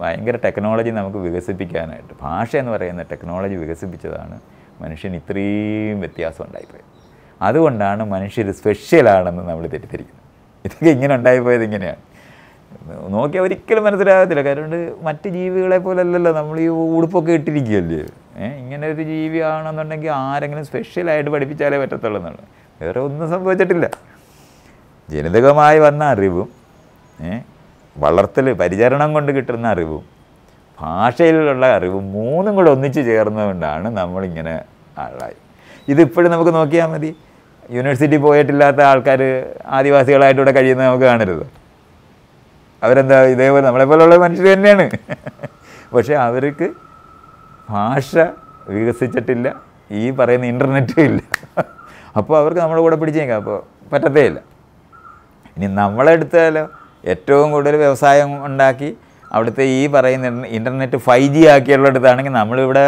ഭയങ്കര ടെക്നോളജി നമുക്ക് വികസിപ്പിക്കാനായിട്ട് ഭാഷ എന്ന് പറയുന്ന ടെക്നോളജി വികസിപ്പിച്ചതാണ് മനുഷ്യൻ ഇത്രയും വ്യത്യാസം ഉണ്ടായിപ്പോയത് അതുകൊണ്ടാണ് മനുഷ്യർ സ്പെഷ്യലാണെന്ന് നമ്മൾ തെറ്റിദ്ധരിക്കുന്നത് ഇതൊക്കെ ഇങ്ങനെ ഉണ്ടായിപ്പോയത് ഇങ്ങനെയാണ് നോക്കിയാൽ ഒരിക്കലും മനസ്സിലാകത്തില്ല കാരണം മറ്റ് ജീവികളെ പോലല്ലല്ലോ നമ്മൾ ഈ ഉടുപ്പൊക്കെ ഇട്ടിരിക്കുകയല്ലേ ഏഹ് ഇങ്ങനെ ഒരു ജീവിയാണെന്നുണ്ടെങ്കിൽ ആരെങ്കിലും സ്പെഷ്യലായിട്ട് പഠിപ്പിച്ചാലേ പറ്റത്തുള്ളൂ എന്നുള്ളത് വേറെ ഒന്നും സംഭവിച്ചിട്ടില്ല ജനിതകമായി വന്ന അറിവും വളർത്തൽ പരിചരണം കൊണ്ട് കിട്ടുന്ന അറിവും ഭാഷയിലുള്ള അറിവ് മൂന്നും കൂടെ ഒന്നിച്ച് ചേർന്നുകൊണ്ടാണ് നമ്മളിങ്ങനെ ആളായി ഇതിപ്പോഴും നമുക്ക് നോക്കിയാൽ മതി യൂണിവേഴ്സിറ്റി പോയിട്ടില്ലാത്ത ആൾക്കാർ ആദിവാസികളായിട്ട് ഇവിടെ കഴിയുന്നത് നമുക്ക് കാണരുത് അവരെന്താ ഇതേപോലെ നമ്മളെപ്പോലുള്ള മനുഷ്യർ തന്നെയാണ് പക്ഷേ അവർക്ക് ഭാഷ വികസിച്ചിട്ടില്ല ഈ പറയുന്ന ഇൻ്റർനെറ്റും ഇല്ല അപ്പോൾ അവർക്ക് നമ്മുടെ കൂടെ പിടിച്ചു നിൽക്കാം അപ്പോൾ പറ്റത്തേ ഇല്ല ഇനി നമ്മളെടുത്താലോ ഏറ്റവും കൂടുതൽ വ്യവസായം ഉണ്ടാക്കി അവിടുത്തെ ഈ പറയുന്ന ഇൻ്റർനെറ്റ് ഫൈവ് ജി ആക്കിയുള്ളിടത്താണെങ്കിൽ നമ്മളിവിടെ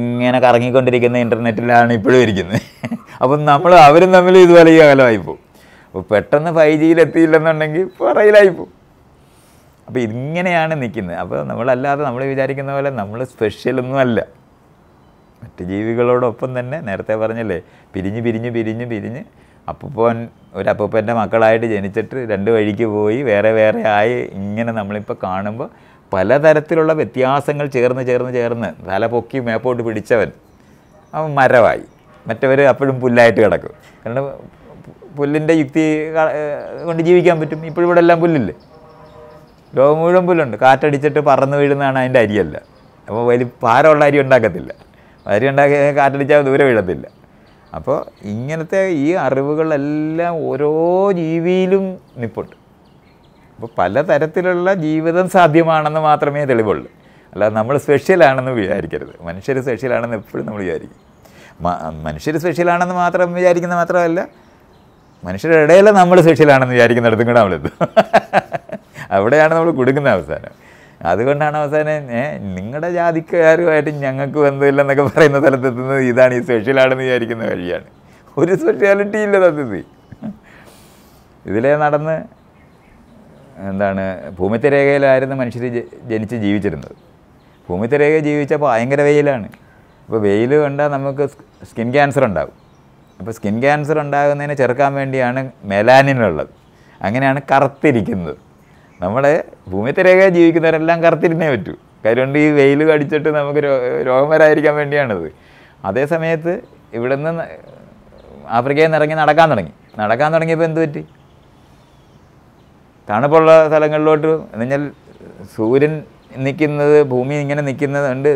ഇങ്ങനെ കറങ്ങിക്കൊണ്ടിരിക്കുന്ന ഇൻ്റർനെറ്റിലാണ് ഇപ്പോഴും ഇരിക്കുന്നത് *laughs* അപ്പം നമ്മൾ അവരും തമ്മിൽ ഇതുപോലെ ഈ അകലമായിപ്പോവും അപ്പോൾ പെട്ടെന്ന് ഫൈവ് ജിയിൽ എത്തിയില്ലെന്നുണ്ടെങ്കിൽ പോകും അപ്പോൾ ഇങ്ങനെയാണ് നിൽക്കുന്നത് അപ്പോൾ നമ്മളല്ലാതെ നമ്മൾ വിചാരിക്കുന്ന പോലെ നമ്മൾ സ്പെഷ്യലൊന്നുമല്ല മറ്റ് ജീവികളോടൊപ്പം തന്നെ നേരത്തെ പറഞ്ഞല്ലേ പിരിഞ്ഞ് പിരിഞ്ഞ് പിരിഞ്ഞ് പിരിഞ്ഞ് അപ്പൂപ്പൻ ഒരു അപ്പൂപ്പൻ്റെ മക്കളായിട്ട് ജനിച്ചിട്ട് രണ്ട് വഴിക്ക് പോയി വേറെ വേറെ ആയി ഇങ്ങനെ നമ്മളിപ്പോൾ കാണുമ്പോൾ പലതരത്തിലുള്ള വ്യത്യാസങ്ങൾ ചേർന്ന് ചേർന്ന് ചേർന്ന് തല പൊക്കി മേപ്പോട്ട് പിടിച്ചവൻ അവൻ മരമായി മറ്റവർ അപ്പോഴും പുല്ലായിട്ട് കിടക്കും കാരണം പുല്ലിൻ്റെ യുക്തി കൊണ്ട് ജീവിക്കാൻ പറ്റും ഇപ്പോഴും ഇവിടെ എല്ലാം പുല്ലില്ലേ ലോകം മുഴുവൻ പുല്ലുണ്ട് കാറ്റടിച്ചിട്ട് പറന്ന് വീഴുന്നതാണ് അതിൻ്റെ അരിയല്ല അപ്പോൾ വലിയ ഭാരമുള്ള അരി ഉണ്ടാക്കത്തില്ല അരി ഉണ്ടാക്കി കാറ്റടിച്ചാൽ ദൂരെ വീഴത്തില്ല അപ്പോൾ ഇങ്ങനത്തെ ഈ അറിവുകളെല്ലാം ഓരോ ജീവിയിലും നിപ്പുണ്ട് അപ്പോൾ പലതരത്തിലുള്ള ജീവിതം സാധ്യമാണെന്ന് മാത്രമേ തെളിവുള്ളൂ അല്ലാതെ നമ്മൾ സ്പെഷ്യലാണെന്ന് വിചാരിക്കരുത് മനുഷ്യർ സ്പെഷ്യലാണെന്ന് എപ്പോഴും നമ്മൾ വിചാരിക്കും മനുഷ്യർ സ്പെഷ്യലാണെന്ന് മാത്രം വിചാരിക്കുന്ന മാത്രമല്ല മനുഷ്യരുടെ ഇടയിൽ നമ്മൾ സ്പെഷ്യലാണെന്ന് വിചാരിക്കുന്നിടത്തും കൂടെ നമ്മളെത്തും *laughs* അവിടെയാണ് നമ്മൾ കൊടുക്കുന്ന അവസാനം അതുകൊണ്ടാണ് അവസാനം നിങ്ങളുടെ ജാതിക്കാരുമായിട്ട് ഞങ്ങൾക്ക് ബന്ധമില്ലെന്നൊക്കെ പറയുന്ന സ്ഥലത്തെത്തുന്നത് ഇതാണ് ഈ സ്പെഷ്യലാണെന്ന് വിചാരിക്കുന്ന വഴിയാണ് ഒരു സ്പെഷ്യാലിറ്റി ഇല്ല സത്യത്തിൽ ഇതിലെ നടന്ന് എന്താണ് ഭൂമിത്തിരേഖയിലായിരുന്നു മനുഷ്യർ ജനിച്ച് ജീവിച്ചിരുന്നത് ഭൂമിത്തിരേഖ ജീവിച്ചാൽ ഭയങ്കര വെയിലാണ് അപ്പോൾ വെയിൽ കണ്ടാൽ നമുക്ക് സ്കിൻ ക്യാൻസർ ഉണ്ടാകും അപ്പോൾ സ്കിൻ ക്യാൻസർ ഉണ്ടാകുന്നതിനെ ചെറുക്കാൻ വേണ്ടിയാണ് മെലാനിൻ ഉള്ളത് അങ്ങനെയാണ് കറുത്തിരിക്കുന്നത് നമ്മുടെ ഭൂമിത്തിരേഖ ജീവിക്കുന്നവരെല്ലാം കറുത്തിരുന്നേ പറ്റൂ കരുണ്ട് ഈ വെയിൽ കടിച്ചിട്ട് നമുക്ക് രോഗം വരാതിരിക്കാൻ വേണ്ടിയാണിത് അതേ സമയത്ത് ഇവിടെ നിന്ന് ആഫ്രിക്കയിൽ നിന്ന് ഇറങ്ങി നടക്കാൻ തുടങ്ങി നടക്കാൻ തുടങ്ങിയപ്പോൾ എന്ത് പറ്റി തണുപ്പുള്ള സ്ഥലങ്ങളിലോട്ട് എന്നുവെച്ചാൽ സൂര്യൻ നിൽക്കുന്നത് ഭൂമി ഇങ്ങനെ നിൽക്കുന്നത്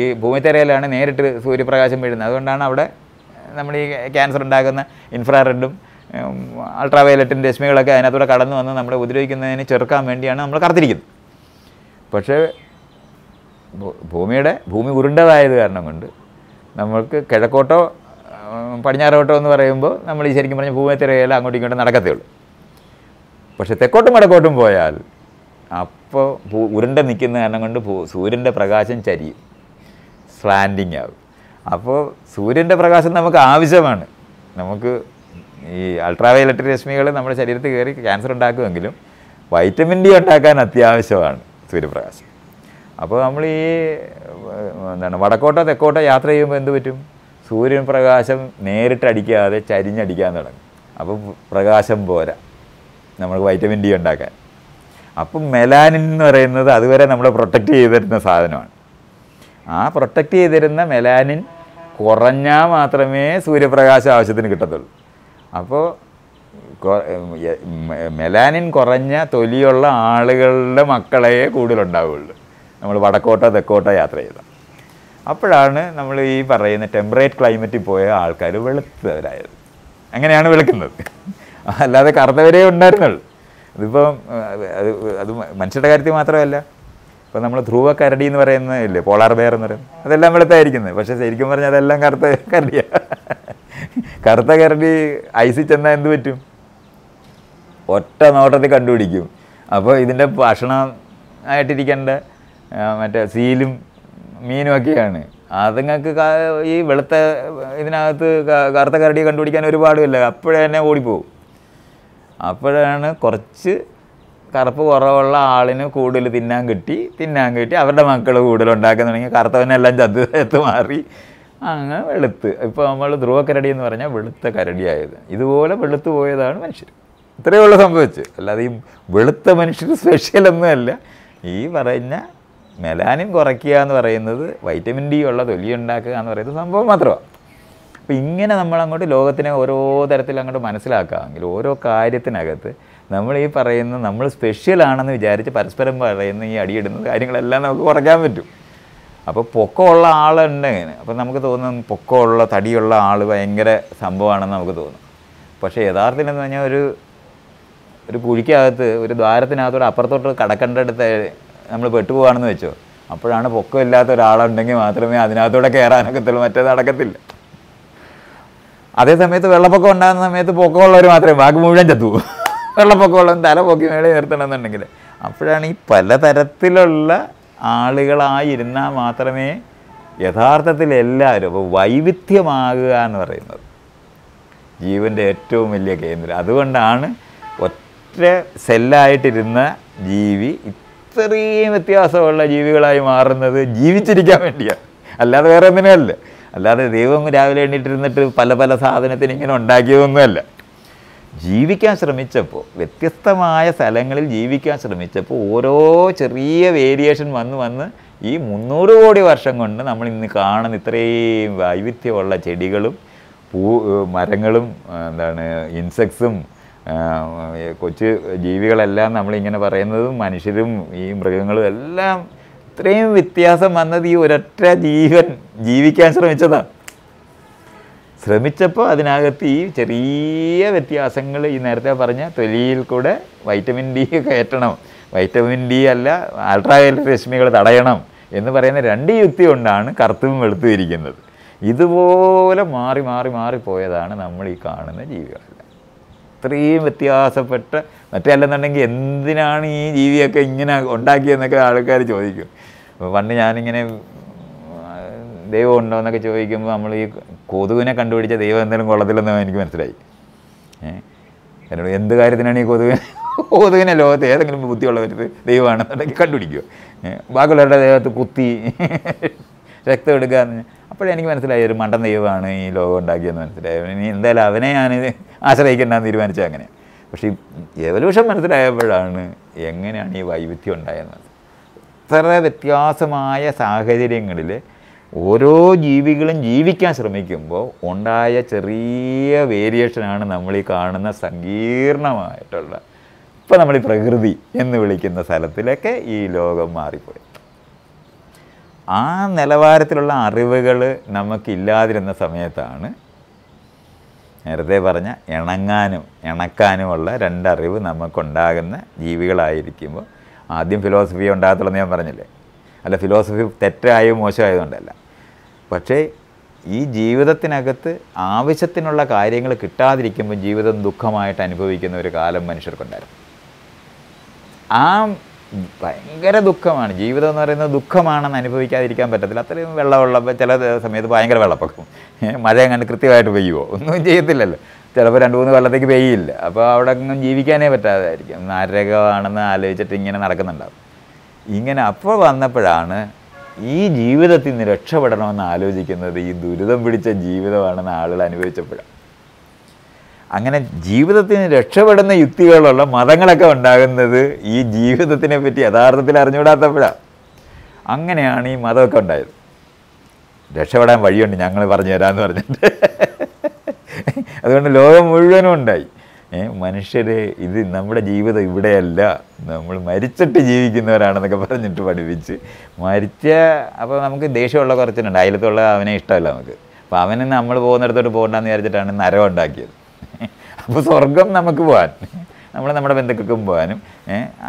ഈ ഭൂമിത്തിരയിലാണ് നേരിട്ട് സൂര്യപ്രകാശം വീഴുന്നത് അതുകൊണ്ടാണ് അവിടെ നമ്മൾ ഈ ക്യാൻസർ ഉണ്ടാകുന്ന ഇൻഫ്രാറെഡും അൾട്രാവയലറ്റിൻ്റെ രശ്മികളൊക്കെ അതിനകത്തൂടെ കടന്നു വന്ന് നമ്മളെ ഉപദ്രവിക്കുന്നതിന് ചെറുക്കാൻ വേണ്ടിയാണ് നമ്മൾ കറുത്തിരിക്കുന്നത് പക്ഷേ ഭൂമിയുടെ ഭൂമി ഉരുണ്ടതായത് കാരണം കൊണ്ട് നമ്മൾക്ക് കിഴക്കോട്ടോ പടിഞ്ഞാറോട്ടോ എന്ന് പറയുമ്പോൾ നമ്മൾ ഈ ശരിക്കും പറഞ്ഞ ഭൂമി തിരയല്ല അങ്ങോട്ടും ഇങ്ങോട്ടും നടക്കത്തേയുള്ളൂ ഉള്ളൂ പക്ഷേ തെക്കോട്ടും വടക്കോട്ടും പോയാൽ അപ്പോൾ ഭൂ ഉരുണ്ട നിൽക്കുന്ന കാരണം കൊണ്ട് ഭൂ സൂര്യൻ്റെ പ്രകാശം ചരിയും സ്ലാൻഡിങ് ആവും അപ്പോൾ സൂര്യൻ്റെ പ്രകാശം നമുക്ക് ആവശ്യമാണ് നമുക്ക് ഈ അൾട്രാ വയലറ്റ് രശ്മികൾ നമ്മുടെ ശരീരത്തിൽ കയറി ക്യാൻസർ ഉണ്ടാക്കുമെങ്കിലും വൈറ്റമിൻ ഡി ഉണ്ടാക്കാൻ അത്യാവശ്യമാണ് സൂര്യപ്രകാശം അപ്പോൾ നമ്മൾ ഈ എന്താണ് വടക്കോട്ടോ തെക്കോട്ടോ യാത്ര ചെയ്യുമ്പോൾ എന്ത് പറ്റും സൂര്യൻ പ്രകാശം അടിക്കാതെ ചരിഞ്ഞടിക്കാൻ തുടങ്ങും അപ്പോൾ പ്രകാശം പോരാ നമുക്ക് വൈറ്റമിൻ ഡി ഉണ്ടാക്കാൻ അപ്പം മെലാനിൻ എന്ന് പറയുന്നത് അതുവരെ നമ്മളെ പ്രൊട്ടക്റ്റ് ചെയ്തിരുന്ന സാധനമാണ് ആ പ്രൊട്ടക്റ്റ് ചെയ്തിരുന്ന മെലാനിൻ കുറഞ്ഞാൽ മാത്രമേ സൂര്യപ്രകാശം ആവശ്യത്തിന് കിട്ടത്തുള്ളൂ അപ്പോൾ മെലാനിൻ കുറഞ്ഞ തൊലിയുള്ള ആളുകളുടെ മക്കളെയേ കൂടുതലുണ്ടാവുകയുള്ളൂ നമ്മൾ വടക്കോട്ടോ തെക്കോട്ടോ യാത്ര ചെയ്ത അപ്പോഴാണ് നമ്മൾ ഈ പറയുന്ന ടെമ്പറേറ്റ് ക്ലൈമറ്റിൽ പോയ ആൾക്കാർ വെളുത്തവരായത് അങ്ങനെയാണ് വെളുക്കുന്നത് അല്ലാതെ കറുത്തവരേ ഉണ്ടായിരുന്നുള്ളൂ അതിപ്പം അത് അത് മനുഷ്യരുടെ കാര്യത്തിൽ മാത്രമല്ല ഇപ്പം നമ്മൾ ധ്രുവ കരടി എന്ന് പറയുന്നില്ലേ പോളാർ ബെയർ എന്ന് പറയും അതെല്ലാം വെളുത്തായിരിക്കുന്നത് പക്ഷേ ശരിക്കും പറഞ്ഞാൽ അതെല്ലാം കറുത്ത കരടിയാണ് കറുത്ത കരടി ഐസിൽ ചെന്നാൽ എന്ത് പറ്റും ഒറ്റ നോട്ടത്തിൽ കണ്ടുപിടിക്കും അപ്പോൾ ഇതിൻ്റെ ഭക്ഷണം ആയിട്ടിരിക്കേണ്ട മറ്റേ സീലും മീനും ഒക്കെയാണ് അതുങ്ങൾക്ക് ഈ വെളുത്ത ഇതിനകത്ത് കറുത്ത കരടി കണ്ടുപിടിക്കാൻ ഒരുപാടില്ല അപ്പോഴേ തന്നെ ഓടിപ്പോവും അപ്പോഴാണ് കുറച്ച് കറുപ്പ് കുറവുള്ള ആളിന് കൂടുതൽ തിന്നാൻ കിട്ടി തിന്നാൻ കിട്ടി അവരുടെ മക്കൾ കൂടുതൽ ഉണ്ടാക്കാൻ തുടങ്ങി കറുത്തവനെല്ലാം ചത്ത് മാറി അങ്ങ് വെളുത്ത് ഇപ്പോൾ നമ്മൾ ധ്രുവ കരടി എന്ന് പറഞ്ഞാൽ വെളുത്ത കരടിയായത് ഇതുപോലെ വെളുത്തു പോയതാണ് മനുഷ്യർ ഇത്രയേ ഉള്ളൂ സംഭവിച്ചു അല്ലാതെ ഈ വെളുത്ത മനുഷ്യർ സ്പെഷ്യൽ ഈ പറഞ്ഞ മെലാനിൻ കുറയ്ക്കുക എന്ന് പറയുന്നത് വൈറ്റമിൻ ഡി ഉള്ള തൊലി ഉണ്ടാക്കുക എന്ന് പറയുന്നത് സംഭവം മാത്രമാണ് അപ്പോൾ ഇങ്ങനെ നമ്മൾ അങ്ങോട്ട് ലോകത്തിനെ ഓരോ തരത്തിൽ അങ്ങോട്ട് മനസ്സിലാക്കാമെങ്കിൽ ഓരോ കാര്യത്തിനകത്ത് നമ്മൾ ഈ പറയുന്ന നമ്മൾ സ്പെഷ്യലാണെന്ന് വിചാരിച്ച് പരസ്പരം പറയുന്ന ഈ അടിയിടുന്ന കാര്യങ്ങളെല്ലാം നമുക്ക് കുറയ്ക്കാൻ പറ്റും അപ്പോൾ പൊക്കമുള്ള ആൾ ഇങ്ങനെ അപ്പോൾ നമുക്ക് തോന്നും പൊക്കമുള്ള തടിയുള്ള ആൾ ഭയങ്കര സംഭവമാണെന്ന് നമുക്ക് തോന്നും പക്ഷേ യഥാർത്ഥത്തിൽ എന്ന് പറഞ്ഞാൽ ഒരു ഒരു കുഴിക്കകത്ത് ഒരു ദ്വാരത്തിനകത്തോടെ അപ്പുറത്തോട്ട് കടക്കേണ്ടടുത്ത് നമ്മൾ പെട്ടുപോകാണെന്ന് വെച്ചോ അപ്പോഴാണ് പൊക്കമില്ലാത്ത ഒരാളുണ്ടെങ്കിൽ മാത്രമേ അതിനകത്തൂടെ കയറാനൊക്കത്തുള്ളൂ മറ്റേ നടക്കത്തില്ല അതേ സമയത്ത് വെള്ളപ്പൊക്കം ഉണ്ടാകുന്ന സമയത്ത് പൊക്കമുള്ളവർ മാത്രമേ ബാക്കി മുഴുവൻ ചത്തു വെള്ളപ്പൊക്കമുള്ളവൻ തല പൊക്കി മേളി നിർത്തണമെന്നുണ്ടെങ്കിൽ അപ്പോഴാണ് ഈ പലതരത്തിലുള്ള ആളുകളായിരുന്നാൽ മാത്രമേ യഥാർത്ഥത്തിൽ എല്ലാവരും അപ്പോൾ വൈവിധ്യമാകുക എന്ന് പറയുന്നത് ജീവൻ്റെ ഏറ്റവും വലിയ കേന്ദ്രം അതുകൊണ്ടാണ് ഒറ്റ സെല്ലായിട്ടിരുന്ന ജീവി ഇത്രയും വ്യത്യാസമുള്ള ജീവികളായി മാറുന്നത് ജീവിച്ചിരിക്കാൻ വേണ്ടിയാണ് അല്ലാതെ വേറെ എന്തിനല്ല അല്ലാതെ ദൈവം രാവിലെ എണ്ണീട്ടിരുന്നിട്ട് പല പല സാധനത്തിന് ഇങ്ങനെ ഉണ്ടാക്കിയതൊന്നുമല്ല ജീവിക്കാൻ ശ്രമിച്ചപ്പോൾ വ്യത്യസ്തമായ സ്ഥലങ്ങളിൽ ജീവിക്കാൻ ശ്രമിച്ചപ്പോൾ ഓരോ ചെറിയ വേരിയേഷൻ വന്ന് വന്ന് ഈ മുന്നൂറ് കോടി വർഷം കൊണ്ട് നമ്മൾ ഇന്ന് കാണുന്ന ഇത്രയും വൈവിധ്യമുള്ള ചെടികളും പൂ മരങ്ങളും എന്താണ് ഇൻസെക്ട്സും കൊച്ചു ജീവികളെല്ലാം നമ്മളിങ്ങനെ പറയുന്നതും മനുഷ്യരും ഈ മൃഗങ്ങളും എല്ലാം ഇത്രയും വ്യത്യാസം വന്നത് ഈ ഒരൊറ്റ ജീവൻ ജീവിക്കാൻ ശ്രമിച്ചതാണ് ശ്രമിച്ചപ്പോൾ അതിനകത്ത് ഈ ചെറിയ വ്യത്യാസങ്ങൾ ഈ നേരത്തെ പറഞ്ഞ തൊലിയിൽ കൂടെ വൈറ്റമിൻ ഡി കയറ്റണം വൈറ്റമിൻ ഡി അല്ല അൾട്രാവയലറ്റ് രശ്മികൾ തടയണം എന്ന് പറയുന്ന രണ്ട് യുക്തി കൊണ്ടാണ് കറുത്തും വെളുത്തും ഇരിക്കുന്നത് ഇതുപോലെ മാറി മാറി മാറിപ്പോയതാണ് നമ്മൾ ഈ കാണുന്ന ജീവികളെല്ലാം ഇത്രയും വ്യത്യാസപ്പെട്ട അല്ലെന്നുണ്ടെങ്കിൽ എന്തിനാണ് ഈ ജീവിയൊക്കെ ഇങ്ങനെ ഉണ്ടാക്കിയെന്നൊക്കെ ആൾക്കാർ ചോദിക്കും പണ്ട് ഞാനിങ്ങനെ ദൈവം ഉണ്ടോ എന്നൊക്കെ ചോദിക്കുമ്പോൾ നമ്മൾ ഈ കൊതുവിനെ കണ്ടുപിടിച്ച ദൈവം എന്തെങ്കിലും കൊള്ളത്തില്ലെന്ന് എനിക്ക് മനസ്സിലായി ഏഹ് എന്ത് കാര്യത്തിനാണ് ഈ കൊതുകിനെ കൊതുകിനെ ലോകത്ത് ഏതെങ്കിലും ബുദ്ധിയുള്ളവർ ദൈവമാണെന്നുണ്ടെങ്കിൽ കണ്ടുപിടിക്കുക ബാക്കിയുള്ളവരുടെ ദൈവത്ത് കുത്തി രക്തം എടുക്കുക എന്ന് അപ്പോഴെനിക്ക് മനസ്സിലായി ഒരു മണ്ടൻ ദൈവമാണ് ഈ ലോകം ഉണ്ടാക്കിയെന്ന് മനസ്സിലായി ഇനി എന്തായാലും അവനെ ഞാൻ ആശ്രയിക്കണ്ടെന്ന് തീരുമാനിച്ച അങ്ങനെ പക്ഷേ എവല്യൂഷൻ മനസ്സിലായപ്പോഴാണ് എങ്ങനെയാണ് ഈ വൈവിധ്യം ഉണ്ടായെന്നത് ഇത്ര വ്യത്യാസമായ സാഹചര്യങ്ങളിൽ ഓരോ ജീവികളും ജീവിക്കാൻ ശ്രമിക്കുമ്പോൾ ഉണ്ടായ ചെറിയ വേരിയേഷനാണ് നമ്മൾ ഈ കാണുന്ന സങ്കീർണമായിട്ടുള്ള ഇപ്പം നമ്മൾ ഈ പ്രകൃതി എന്ന് വിളിക്കുന്ന സ്ഥലത്തിലൊക്കെ ഈ ലോകം മാറിപ്പോയി ആ നിലവാരത്തിലുള്ള അറിവുകൾ നമുക്കില്ലാതിരുന്ന സമയത്താണ് നേരത്തെ പറഞ്ഞ ഇണങ്ങാനും ഇണക്കാനുമുള്ള രണ്ടറിവ് നമുക്കുണ്ടാകുന്ന ജീവികളായിരിക്കുമ്പോൾ ആദ്യം ഫിലോസഫി ഉണ്ടാകത്തുള്ളതെന്ന് ഞാൻ പറഞ്ഞില്ലേ അല്ല ഫിലോസഫി തെറ്റായോ മോശമായതുകൊണ്ടല്ല പക്ഷേ ഈ ജീവിതത്തിനകത്ത് ആവശ്യത്തിനുള്ള കാര്യങ്ങൾ കിട്ടാതിരിക്കുമ്പോൾ ജീവിതം ദുഃഖമായിട്ട് അനുഭവിക്കുന്ന ഒരു കാലം മനുഷ്യർക്കുണ്ടായിരുന്നു ആ ഭയങ്കര ദുഃഖമാണ് ജീവിതം എന്ന് പറയുന്നത് ദുഃഖമാണെന്ന് അനുഭവിക്കാതിരിക്കാൻ പറ്റത്തില്ല അത്രയും വെള്ളമുള്ള ചില സമയത്ത് ഭയങ്കര വെള്ളപ്പൊക്കം മഴ അങ്ങനെ കൃത്യമായിട്ട് പെയ്യുമോ ഒന്നും ചെയ്യത്തില്ലല്ലോ ചിലപ്പോൾ രണ്ട് മൂന്ന് കൊല്ലത്തേക്ക് പെയ്യില്ല അപ്പോൾ അവിടെ ഒന്നും ജീവിക്കാനേ പറ്റാതായിരിക്കും നരകമാണെന്ന് ആലോചിച്ചിട്ട് ഇങ്ങനെ നടക്കുന്നുണ്ടാവും ഇങ്ങനെ അപ്പോൾ വന്നപ്പോഴാണ് ഈ ജീവിതത്തിൽ നിന്ന് രക്ഷപ്പെടണമെന്ന് ആലോചിക്കുന്നത് ഈ ദുരിതം പിടിച്ച ജീവിതമാണെന്ന് ആളുകൾ അനുഭവിച്ചപ്പോഴും അങ്ങനെ ജീവിതത്തിന് രക്ഷപ്പെടുന്ന യുക്തികളുള്ള മതങ്ങളൊക്കെ ഉണ്ടാകുന്നത് ഈ ജീവിതത്തിനെ പറ്റി യഥാർത്ഥത്തിൽ അറിഞ്ഞുവിടാത്തപ്പോഴാണ് അങ്ങനെയാണ് ഈ മതമൊക്കെ ഉണ്ടായത് രക്ഷപ്പെടാൻ വഴിയുണ്ട് ഞങ്ങൾ പറഞ്ഞു തരാമെന്ന് പറഞ്ഞിട്ട് അതുകൊണ്ട് ലോകം മുഴുവനും ഉണ്ടായി മനുഷ്യർ ഇത് നമ്മുടെ ജീവിതം ഇവിടെയല്ല നമ്മൾ മരിച്ചിട്ട് ജീവിക്കുന്നവരാണെന്നൊക്കെ പറഞ്ഞിട്ട് പഠിപ്പിച്ച് മരിച്ച അപ്പോൾ നമുക്ക് ദേഷ്യമുള്ള കുറച്ചിട്ടുണ്ട് അതിലത്തുള്ള അവനെ ഇഷ്ടമല്ല നമുക്ക് അപ്പോൾ അവന് നമ്മൾ പോകുന്നിടത്തോട്ട് പോകണ്ടെന്ന് വിചാരിച്ചിട്ടാണ് നരം ഉണ്ടാക്കിയത് അപ്പോൾ സ്വർഗം നമുക്ക് പോകാൻ നമ്മൾ നമ്മുടെ ബന്ധുക്കൾക്കും പോകാനും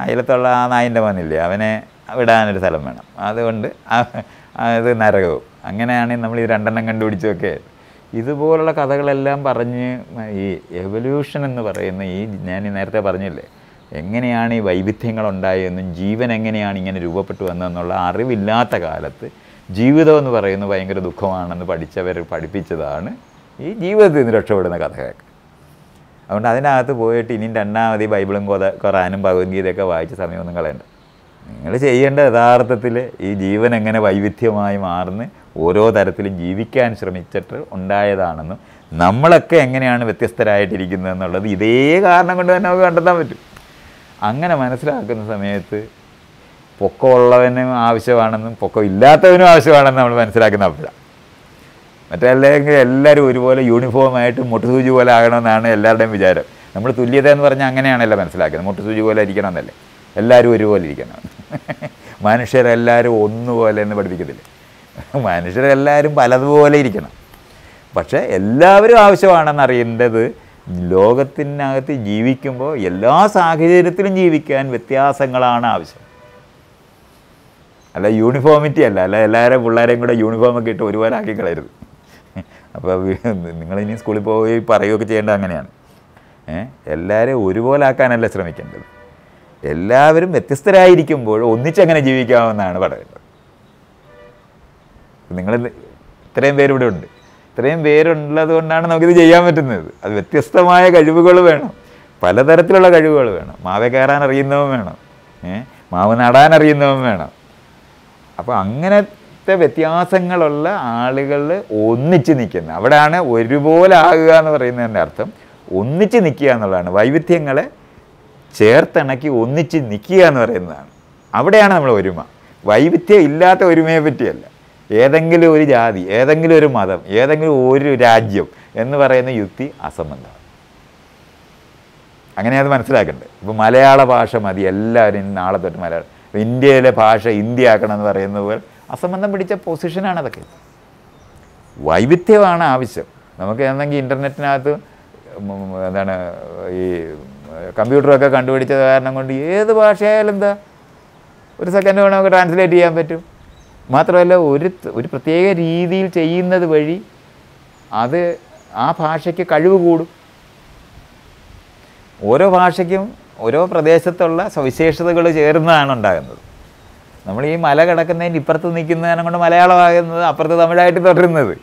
അതിലത്തുള്ള ആ നായിൻ്റെ മോനില്ലേ അവനെ വിടാനൊരു സ്ഥലം വേണം അതുകൊണ്ട് അത് നരകവും അങ്ങനെയാണെങ്കിൽ നമ്മൾ ഈ രണ്ടെണ്ണം കണ്ടുപിടിച്ചൊക്കെ ഇതുപോലുള്ള കഥകളെല്ലാം പറഞ്ഞ് ഈ എവല്യൂഷൻ എന്ന് പറയുന്ന ഈ ഞാൻ നേരത്തെ പറഞ്ഞില്ലേ എങ്ങനെയാണ് ഈ വൈവിധ്യങ്ങൾ ഉണ്ടായതെന്നും ജീവൻ എങ്ങനെയാണ് ഇങ്ങനെ രൂപപ്പെട്ടു വന്നതെന്നുള്ള അറിവില്ലാത്ത കാലത്ത് ജീവിതം എന്ന് പറയുന്നത് ഭയങ്കര ദുഃഖമാണെന്ന് പഠിച്ചവർ പഠിപ്പിച്ചതാണ് ഈ ജീവിതത്തിൽ നിന്ന് രക്ഷപ്പെടുന്ന കഥകളൊക്കെ അതുകൊണ്ട് അതിനകത്ത് പോയിട്ട് ഇനി രണ്ടാമതി ബൈബിളും കൊത ഖുറാനും ഭഗവത്ഗീതയൊക്കെ വായിച്ച സമയമൊന്നും കളയണ്ട നിങ്ങൾ ചെയ്യേണ്ട യഥാർത്ഥത്തിൽ ഈ ജീവൻ എങ്ങനെ വൈവിധ്യമായി മാറുന്ന ഓരോ തരത്തിലും ജീവിക്കാൻ ശ്രമിച്ചിട്ട് ഉണ്ടായതാണെന്നും നമ്മളൊക്കെ എങ്ങനെയാണ് വ്യത്യസ്തരായിട്ടിരിക്കുന്നത് എന്നുള്ളത് ഇതേ കാരണം കൊണ്ട് തന്നെ നമുക്ക് കണ്ടെത്താൻ പറ്റും അങ്ങനെ മനസ്സിലാക്കുന്ന സമയത്ത് പൊക്കമുള്ളവനും ആവശ്യമാണെന്നും പൊക്കം ഇല്ലാത്തവനും ആവശ്യമാണെന്ന് നമ്മൾ മനസ്സിലാക്കുന്ന അപ്പോഴാണ് മറ്റല്ലെങ്കിൽ എല്ലാവരും ഒരുപോലെ യൂണിഫോമായിട്ട് മുട്ടുസൂചി പോലെ ആകണമെന്നാണ് എല്ലാവരുടെയും വിചാരം നമ്മൾ തുല്യത എന്ന് പറഞ്ഞാൽ അങ്ങനെയാണല്ലോ മനസ്സിലാക്കുന്നത് മുട്ടുസൂചി പോലെ ഇരിക്കണമെന്നല്ലേ എല്ലാവരും ഒരുപോലെ ഇരിക്കണം *laughs* മനുഷ്യരെല്ലാവരും ഒന്നുപോലെ എന്ന് പഠിപ്പിക്കത്തില്ലേ *laughs* മനുഷ്യരെല്ലാവരും പലതുപോലെ ഇരിക്കണം പക്ഷേ എല്ലാവരും ആവശ്യമാണെന്നറിയേണ്ടത് ലോകത്തിനകത്ത് ജീവിക്കുമ്പോൾ എല്ലാ സാഹചര്യത്തിലും ജീവിക്കാൻ വ്യത്യാസങ്ങളാണ് ആവശ്യം അല്ല യൂണിഫോമിറ്റി അല്ല അല്ല എല്ലാവരും പിള്ളേരെയും കൂടെ യൂണിഫോമൊക്കെ ഇട്ട് ഒരുപോലെ ആക്കി കളയരുത് അപ്പോൾ നിങ്ങൾ ഇനി സ്കൂളിൽ പോയി പറയുകയൊക്കെ ചെയ്യേണ്ടത് അങ്ങനെയാണ് എല്ലാവരെയും ഒരുപോലെ ആക്കാനല്ല ശ്രമിക്കേണ്ടത് എല്ലാവരും വ്യത്യസ്തരായിരിക്കുമ്പോൾ ഒന്നിച്ചങ്ങനെ ജീവിക്കാമെന്നാണ് പറയുന്നത് നിങ്ങൾ ഇത്രയും പേരിവിടെ ഉണ്ട് ഇത്രയും പേരുള്ളത് കൊണ്ടാണ് നമുക്കിത് ചെയ്യാൻ പറ്റുന്നത് അത് വ്യത്യസ്തമായ കഴിവുകൾ വേണം പലതരത്തിലുള്ള കഴിവുകൾ വേണം മാവെ കയറാൻ അറിയുന്നവൻ വേണം ഏഹ് മാവ് നടാൻ അറിയുന്നവൻ വേണം അപ്പോൾ അങ്ങനത്തെ വ്യത്യാസങ്ങളുള്ള ആളുകൾ ഒന്നിച്ച് നിൽക്കുന്നത് അവിടെയാണ് ഒരുപോലെ ആകുക എന്ന് പറയുന്നതിൻ്റെ അർത്ഥം ഒന്നിച്ച് നിൽക്കുക എന്നുള്ളതാണ് വൈവിധ്യങ്ങളെ ചേർത്തിണക്കി ഒന്നിച്ച് നിൽക്കുക എന്ന് പറയുന്നതാണ് അവിടെയാണ് നമ്മൾ ഒരുമ വൈവിധ്യം ഇല്ലാത്ത ഒരുമയെ പറ്റിയല്ല ഏതെങ്കിലും ഒരു ജാതി ഏതെങ്കിലും ഒരു മതം ഏതെങ്കിലും ഒരു രാജ്യം എന്ന് പറയുന്ന യുക്തി അസംബന്ധമാണ് അങ്ങനെ അത് മനസ്സിലാക്കേണ്ടത് ഇപ്പോൾ മലയാള ഭാഷ മതി എല്ലാവരും നാളെ തൊട്ട് മലയാളം ഇന്ത്യയിലെ ഭാഷ ഇന്ത്യ ആക്കണം എന്ന് പറയുന്നത് പോലെ അസംബന്ധം പിടിച്ച പൊസിഷനാണ് അതൊക്കെ വൈവിധ്യമാണ് ആവശ്യം നമുക്ക് എന്നെങ്കിൽ ഇൻ്റർനെറ്റിനകത്ത് എന്താണ് ഈ കമ്പ്യൂട്ടറൊക്കെ കണ്ടുപിടിച്ചത് കാരണം കൊണ്ട് ഏത് ഭാഷയായാലും എന്താ ഒരു സെക്കൻഡ് വേണമെങ്കിൽ ട്രാൻസ്ലേറ്റ് ചെയ്യാൻ പറ്റും മാത്രമല്ല ഒരു ഒരു പ്രത്യേക രീതിയിൽ ചെയ്യുന്നത് വഴി അത് ആ ഭാഷയ്ക്ക് കഴിവ് കൂടും ഓരോ ഭാഷയ്ക്കും ഓരോ പ്രദേശത്തുള്ള സവിശേഷതകൾ ചേർന്നതാണ് ഉണ്ടാകുന്നത് നമ്മൾ ഈ മല കിടക്കുന്നതിന് ഇപ്പുറത്ത് നിൽക്കുന്നതിനെ കൊണ്ട് മലയാളമാകുന്നത് അപ്പുറത്ത് തമിഴായിട്ട് തുടരുന്നത്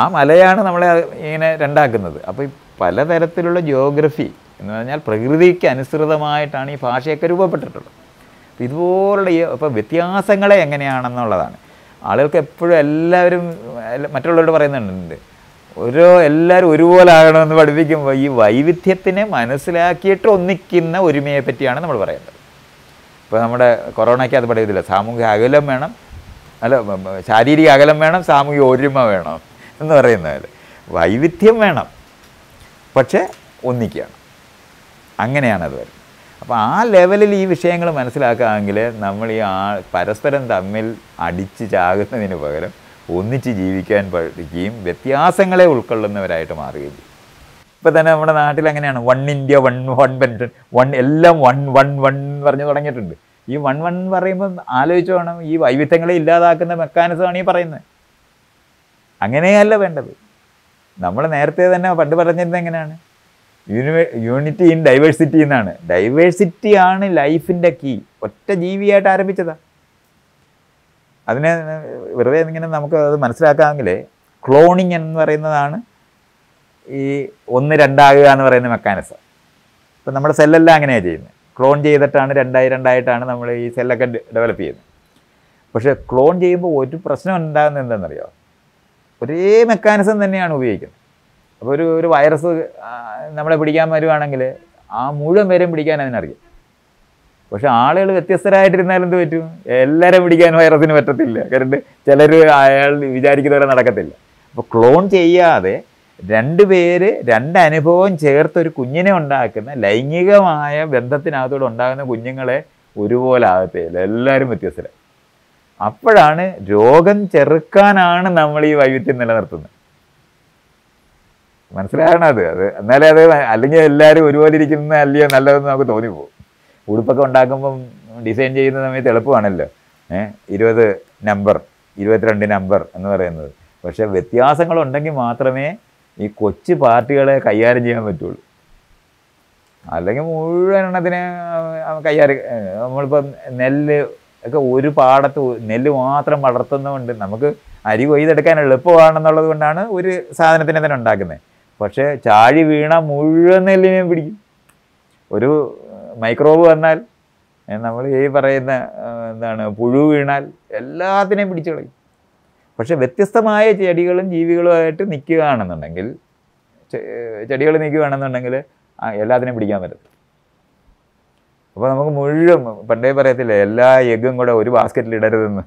ആ മലയാണ് നമ്മളെ ഇങ്ങനെ രണ്ടാക്കുന്നത് അപ്പോൾ ഈ പലതരത്തിലുള്ള ജിയോഗ്രഫി എന്ന് പറഞ്ഞാൽ പ്രകൃതിക്ക് അനുസൃതമായിട്ടാണ് ഈ ഭാഷയൊക്കെ രൂപപ്പെട്ടിട്ടുള്ളത് ഇതുപോലുള്ള ഇപ്പോൾ വ്യത്യാസങ്ങളെ എങ്ങനെയാണെന്നുള്ളതാണ് ആളുകൾക്ക് എപ്പോഴും എല്ലാവരും മറ്റുള്ളവരോട് പറയുന്നുണ്ട് ഓരോ എല്ലാവരും ഒരുപോലെ ആകണമെന്ന് പഠിപ്പിക്കുമ്പോൾ ഈ വൈവിധ്യത്തിനെ മനസ്സിലാക്കിയിട്ട് ഒന്നിക്കുന്ന ഒരുമയെ പറ്റിയാണ് നമ്മൾ പറയുന്നത് ഇപ്പോൾ നമ്മുടെ കൊറോണയ്ക്ക് അത് പഠിക്കത്തില്ല സാമൂഹിക അകലം വേണം അല്ല ശാരീരിക അകലം വേണം സാമൂഹിക ഒരുമ വേണം എന്ന് പറയുന്നത് വൈവിധ്യം വേണം പക്ഷേ ഒന്നിക്കുകയാണ് അങ്ങനെയാണത് വരുന്നത് അപ്പോൾ ആ ലെവലിൽ ഈ വിഷയങ്ങൾ മനസ്സിലാക്കുകയാണെങ്കിൽ നമ്മൾ ഈ ആ പരസ്പരം തമ്മിൽ അടിച്ച് ചാകുന്നതിന് പകരം ഒന്നിച്ച് ജീവിക്കാൻ പഠിക്കുകയും വ്യത്യാസങ്ങളെ ഉൾക്കൊള്ളുന്നവരായിട്ട് മാറുകയും ചെയ്യും ഇപ്പം തന്നെ നമ്മുടെ നാട്ടിൽ അങ്ങനെയാണ് one India one one pension one എല്ലാം വൺ വൺ വൺ പറഞ്ഞു തുടങ്ങിയിട്ടുണ്ട് ഈ വൺ വൺ പറയുമ്പം പറയുമ്പോൾ ആലോചിച്ച് വേണം ഈ വൈവിധ്യങ്ങളെ ഇല്ലാതാക്കുന്ന മെക്കാനിസമാണ് ഈ പറയുന്നത് അങ്ങനെയല്ല വേണ്ടത് നമ്മൾ നേരത്തെ തന്നെ പണ്ട് പറഞ്ഞിരുന്നത് എങ്ങനെയാണ് യൂണിറ്റി ഇൻ ഡൈവേഴ്സിറ്റി എന്നാണ് ഡൈവേഴ്സിറ്റി ആണ് ലൈഫിൻ്റെ കീ ഒറ്റ ജീവിയായിട്ട് ആരംഭിച്ചതാ അതിനെ വെറുതെ ഇങ്ങനെ നമുക്ക് അത് മനസ്സിലാക്കാമെങ്കിൽ ക്ലോണിങ് എന്ന് പറയുന്നതാണ് ഈ ഒന്ന് രണ്ടാകുക എന്ന് പറയുന്ന മെക്കാനിസം ഇപ്പം നമ്മുടെ സെല്ലെല്ലാം അങ്ങനെയാണ് ചെയ്യുന്നത് ക്ലോൺ ചെയ്തിട്ടാണ് രണ്ടായി രണ്ടായിട്ടാണ് നമ്മൾ ഈ സെല്ലൊക്കെ ഡെവലപ്പ് ചെയ്യുന്നത് പക്ഷേ ക്ലോൺ ചെയ്യുമ്പോൾ ഒരു പ്രശ്നം ഉണ്ടാകുന്നത് എന്താണെന്നറിയോ ഒരേ മെക്കാനിസം തന്നെയാണ് ഉപയോഗിക്കുന്നത് അപ്പോൾ ഒരു ഒരു വൈറസ് നമ്മളെ പിടിക്കാൻ വരുവാണെങ്കിൽ ആ മുഴുവൻ പേരെയും പിടിക്കാൻ അതിനറിയാം പക്ഷെ ആളുകൾ വ്യത്യസ്തരായിട്ടിരുന്നാലും എന്ത് പറ്റും എല്ലാവരും പിടിക്കാൻ വൈറസിന് പറ്റത്തില്ല കാരണം ചിലർ അയാൾ വിചാരിക്കുന്നവരെ നടക്കത്തില്ല അപ്പോൾ ക്ലോൺ ചെയ്യാതെ രണ്ട് പേര് രണ്ട് അനുഭവം ചേർത്തൊരു കുഞ്ഞിനെ ഉണ്ടാക്കുന്ന ലൈംഗികമായ ബന്ധത്തിനകത്തോടെ ഉണ്ടാകുന്ന കുഞ്ഞുങ്ങളെ ഒരുപോലെ ആകത്തില്ല എല്ലാവരും വ്യത്യസ്തരായി അപ്പോഴാണ് രോഗം ചെറുക്കാനാണ് നമ്മൾ ഈ വൈവിധ്യം നിലനിർത്തുന്നത് മനസ്സിലാകണം അത് അത് എന്നാലേ അത് അല്ലെങ്കിൽ എല്ലാവരും ഒരുപോലെ ഇരിക്കുന്ന അല്ലയോ നല്ലതെന്ന് നമുക്ക് തോന്നിപ്പോകും ഉടുപ്പൊക്കെ ഉണ്ടാക്കുമ്പം ഡിസൈൻ ചെയ്യുന്ന സമയത്ത് എളുപ്പമാണല്ലോ ഏഹ് ഇരുപത് നമ്പർ ഇരുപത്തിരണ്ട് നമ്പർ എന്ന് പറയുന്നത് പക്ഷേ വ്യത്യാസങ്ങളുണ്ടെങ്കിൽ മാത്രമേ ഈ കൊച്ചു പാർട്ടികളെ കൈകാര്യം ചെയ്യാൻ പറ്റുള്ളൂ അല്ലെങ്കിൽ മുഴുവൻ എണ്ണത്തിന് കൈകാര്യം നമ്മളിപ്പം നെല്ല് ഒക്കെ ഒരു പാടത്ത് നെല്ല് മാത്രം വളർത്തുന്നതുകൊണ്ട് നമുക്ക് അരി കൊയ്തെടുക്കാൻ എളുപ്പമാണെന്നുള്ളത് കൊണ്ടാണ് ഒരു സാധനത്തിനെ തന്നെ ഉണ്ടാക്കുന്നത് പക്ഷേ ചാഴി വീണ മുഴുവൻ നെല്ലിനെയും പിടിക്കും ഒരു മൈക്രോബ് വന്നാൽ നമ്മൾ ഈ പറയുന്ന എന്താണ് പുഴു വീണാൽ എല്ലാത്തിനെയും പിടിച്ചു കളയും പക്ഷേ വ്യത്യസ്തമായ ചെടികളും ജീവികളുമായിട്ട് നിൽക്കുകയാണെന്നുണ്ടെങ്കിൽ ചെടികൾ നിൽക്കുകയാണെന്നുണ്ടെങ്കിൽ എല്ലാത്തിനെയും പിടിക്കാൻ പറ്റും അപ്പോൾ നമുക്ക് മുഴുവൻ പണ്ടേ പറയത്തില്ലേ എല്ലാ എഗ്ഗും കൂടെ ഒരു ബാസ്ക്കറ്റിൽ ഇടരുതെന്ന്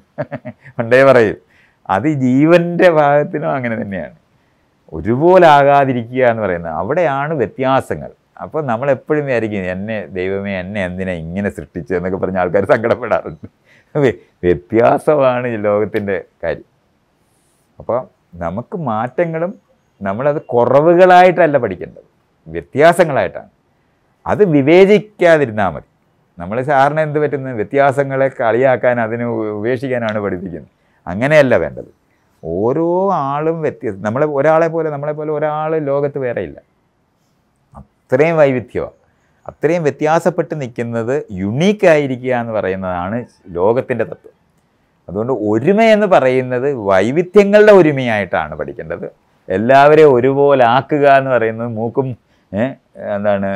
പണ്ടേ പറയും അത് ജീവൻ്റെ ഭാഗത്തിനും അങ്ങനെ തന്നെയാണ് ഒരുപോലെ ആകാതിരിക്കുക എന്ന് പറയുന്നത് അവിടെയാണ് വ്യത്യാസങ്ങൾ അപ്പോൾ നമ്മളെപ്പോഴും വിചാരിക്കും എന്നെ ദൈവമേ എന്നെ എന്തിനാ ഇങ്ങനെ സൃഷ്ടിച്ചു എന്നൊക്കെ പറഞ്ഞ ആൾക്കാർ സങ്കടപ്പെടാറുണ്ട് വ്യത്യാസമാണ് ഈ ലോകത്തിൻ്റെ കാര്യം അപ്പോൾ നമുക്ക് മാറ്റങ്ങളും നമ്മളത് കുറവുകളായിട്ടല്ല പഠിക്കേണ്ടത് വ്യത്യാസങ്ങളായിട്ടാണ് അത് വിവേചിക്കാതിരുന്നാൽ മതി നമ്മൾ സാറിന് എന്ത് പറ്റുന്നത് വ്യത്യാസങ്ങളെ കളിയാക്കാൻ അതിനെ ഉപേക്ഷിക്കാനാണ് പഠിപ്പിക്കുന്നത് അങ്ങനെയല്ല വേണ്ടത് ഓരോ ആളും വ്യത്യസ്ത നമ്മളെ ഒരാളെ പോലെ നമ്മളെ പോലെ ഒരാൾ ലോകത്ത് വേറെയില്ല അത്രയും വൈവിധ്യമാണ് അത്രയും വ്യത്യാസപ്പെട്ട് നിൽക്കുന്നത് ആയിരിക്കുക എന്ന് പറയുന്നതാണ് ലോകത്തിൻ്റെ തത്വം അതുകൊണ്ട് ഒരുമ എന്ന് പറയുന്നത് വൈവിധ്യങ്ങളുടെ ഒരുമയായിട്ടാണ് പഠിക്കേണ്ടത് എല്ലാവരെയും ഒരുപോലെ ആക്കുക എന്ന് പറയുന്നത് മൂക്കും എന്താണ്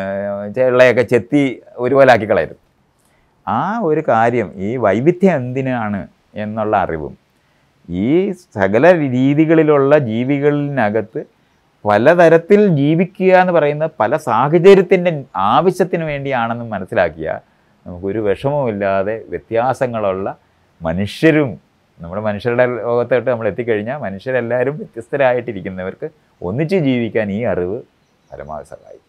ചെള്ളയൊക്കെ ചെത്തി ഒരുപോലെ ആക്കി കളയരുത് ആ ഒരു കാര്യം ഈ വൈവിധ്യം എന്തിനാണ് എന്നുള്ള അറിവും ഈ സകല രീതികളിലുള്ള ജീവികളിനകത്ത് പലതരത്തിൽ ജീവിക്കുക എന്ന് പറയുന്ന പല സാഹചര്യത്തിൻ്റെ ആവശ്യത്തിന് വേണ്ടിയാണെന്ന് മനസ്സിലാക്കിയ നമുക്കൊരു വിഷമവുമില്ലാതെ വ്യത്യാസങ്ങളുള്ള മനുഷ്യരും നമ്മുടെ മനുഷ്യരുടെ ലോകത്തോട്ട് നമ്മൾ എത്തിക്കഴിഞ്ഞാൽ മനുഷ്യരെല്ലാവരും വ്യത്യസ്തരായിട്ടിരിക്കുന്നവർക്ക് ഒന്നിച്ച് ജീവിക്കാൻ ഈ അറിവ് പരമാവധി സഹായിക്കും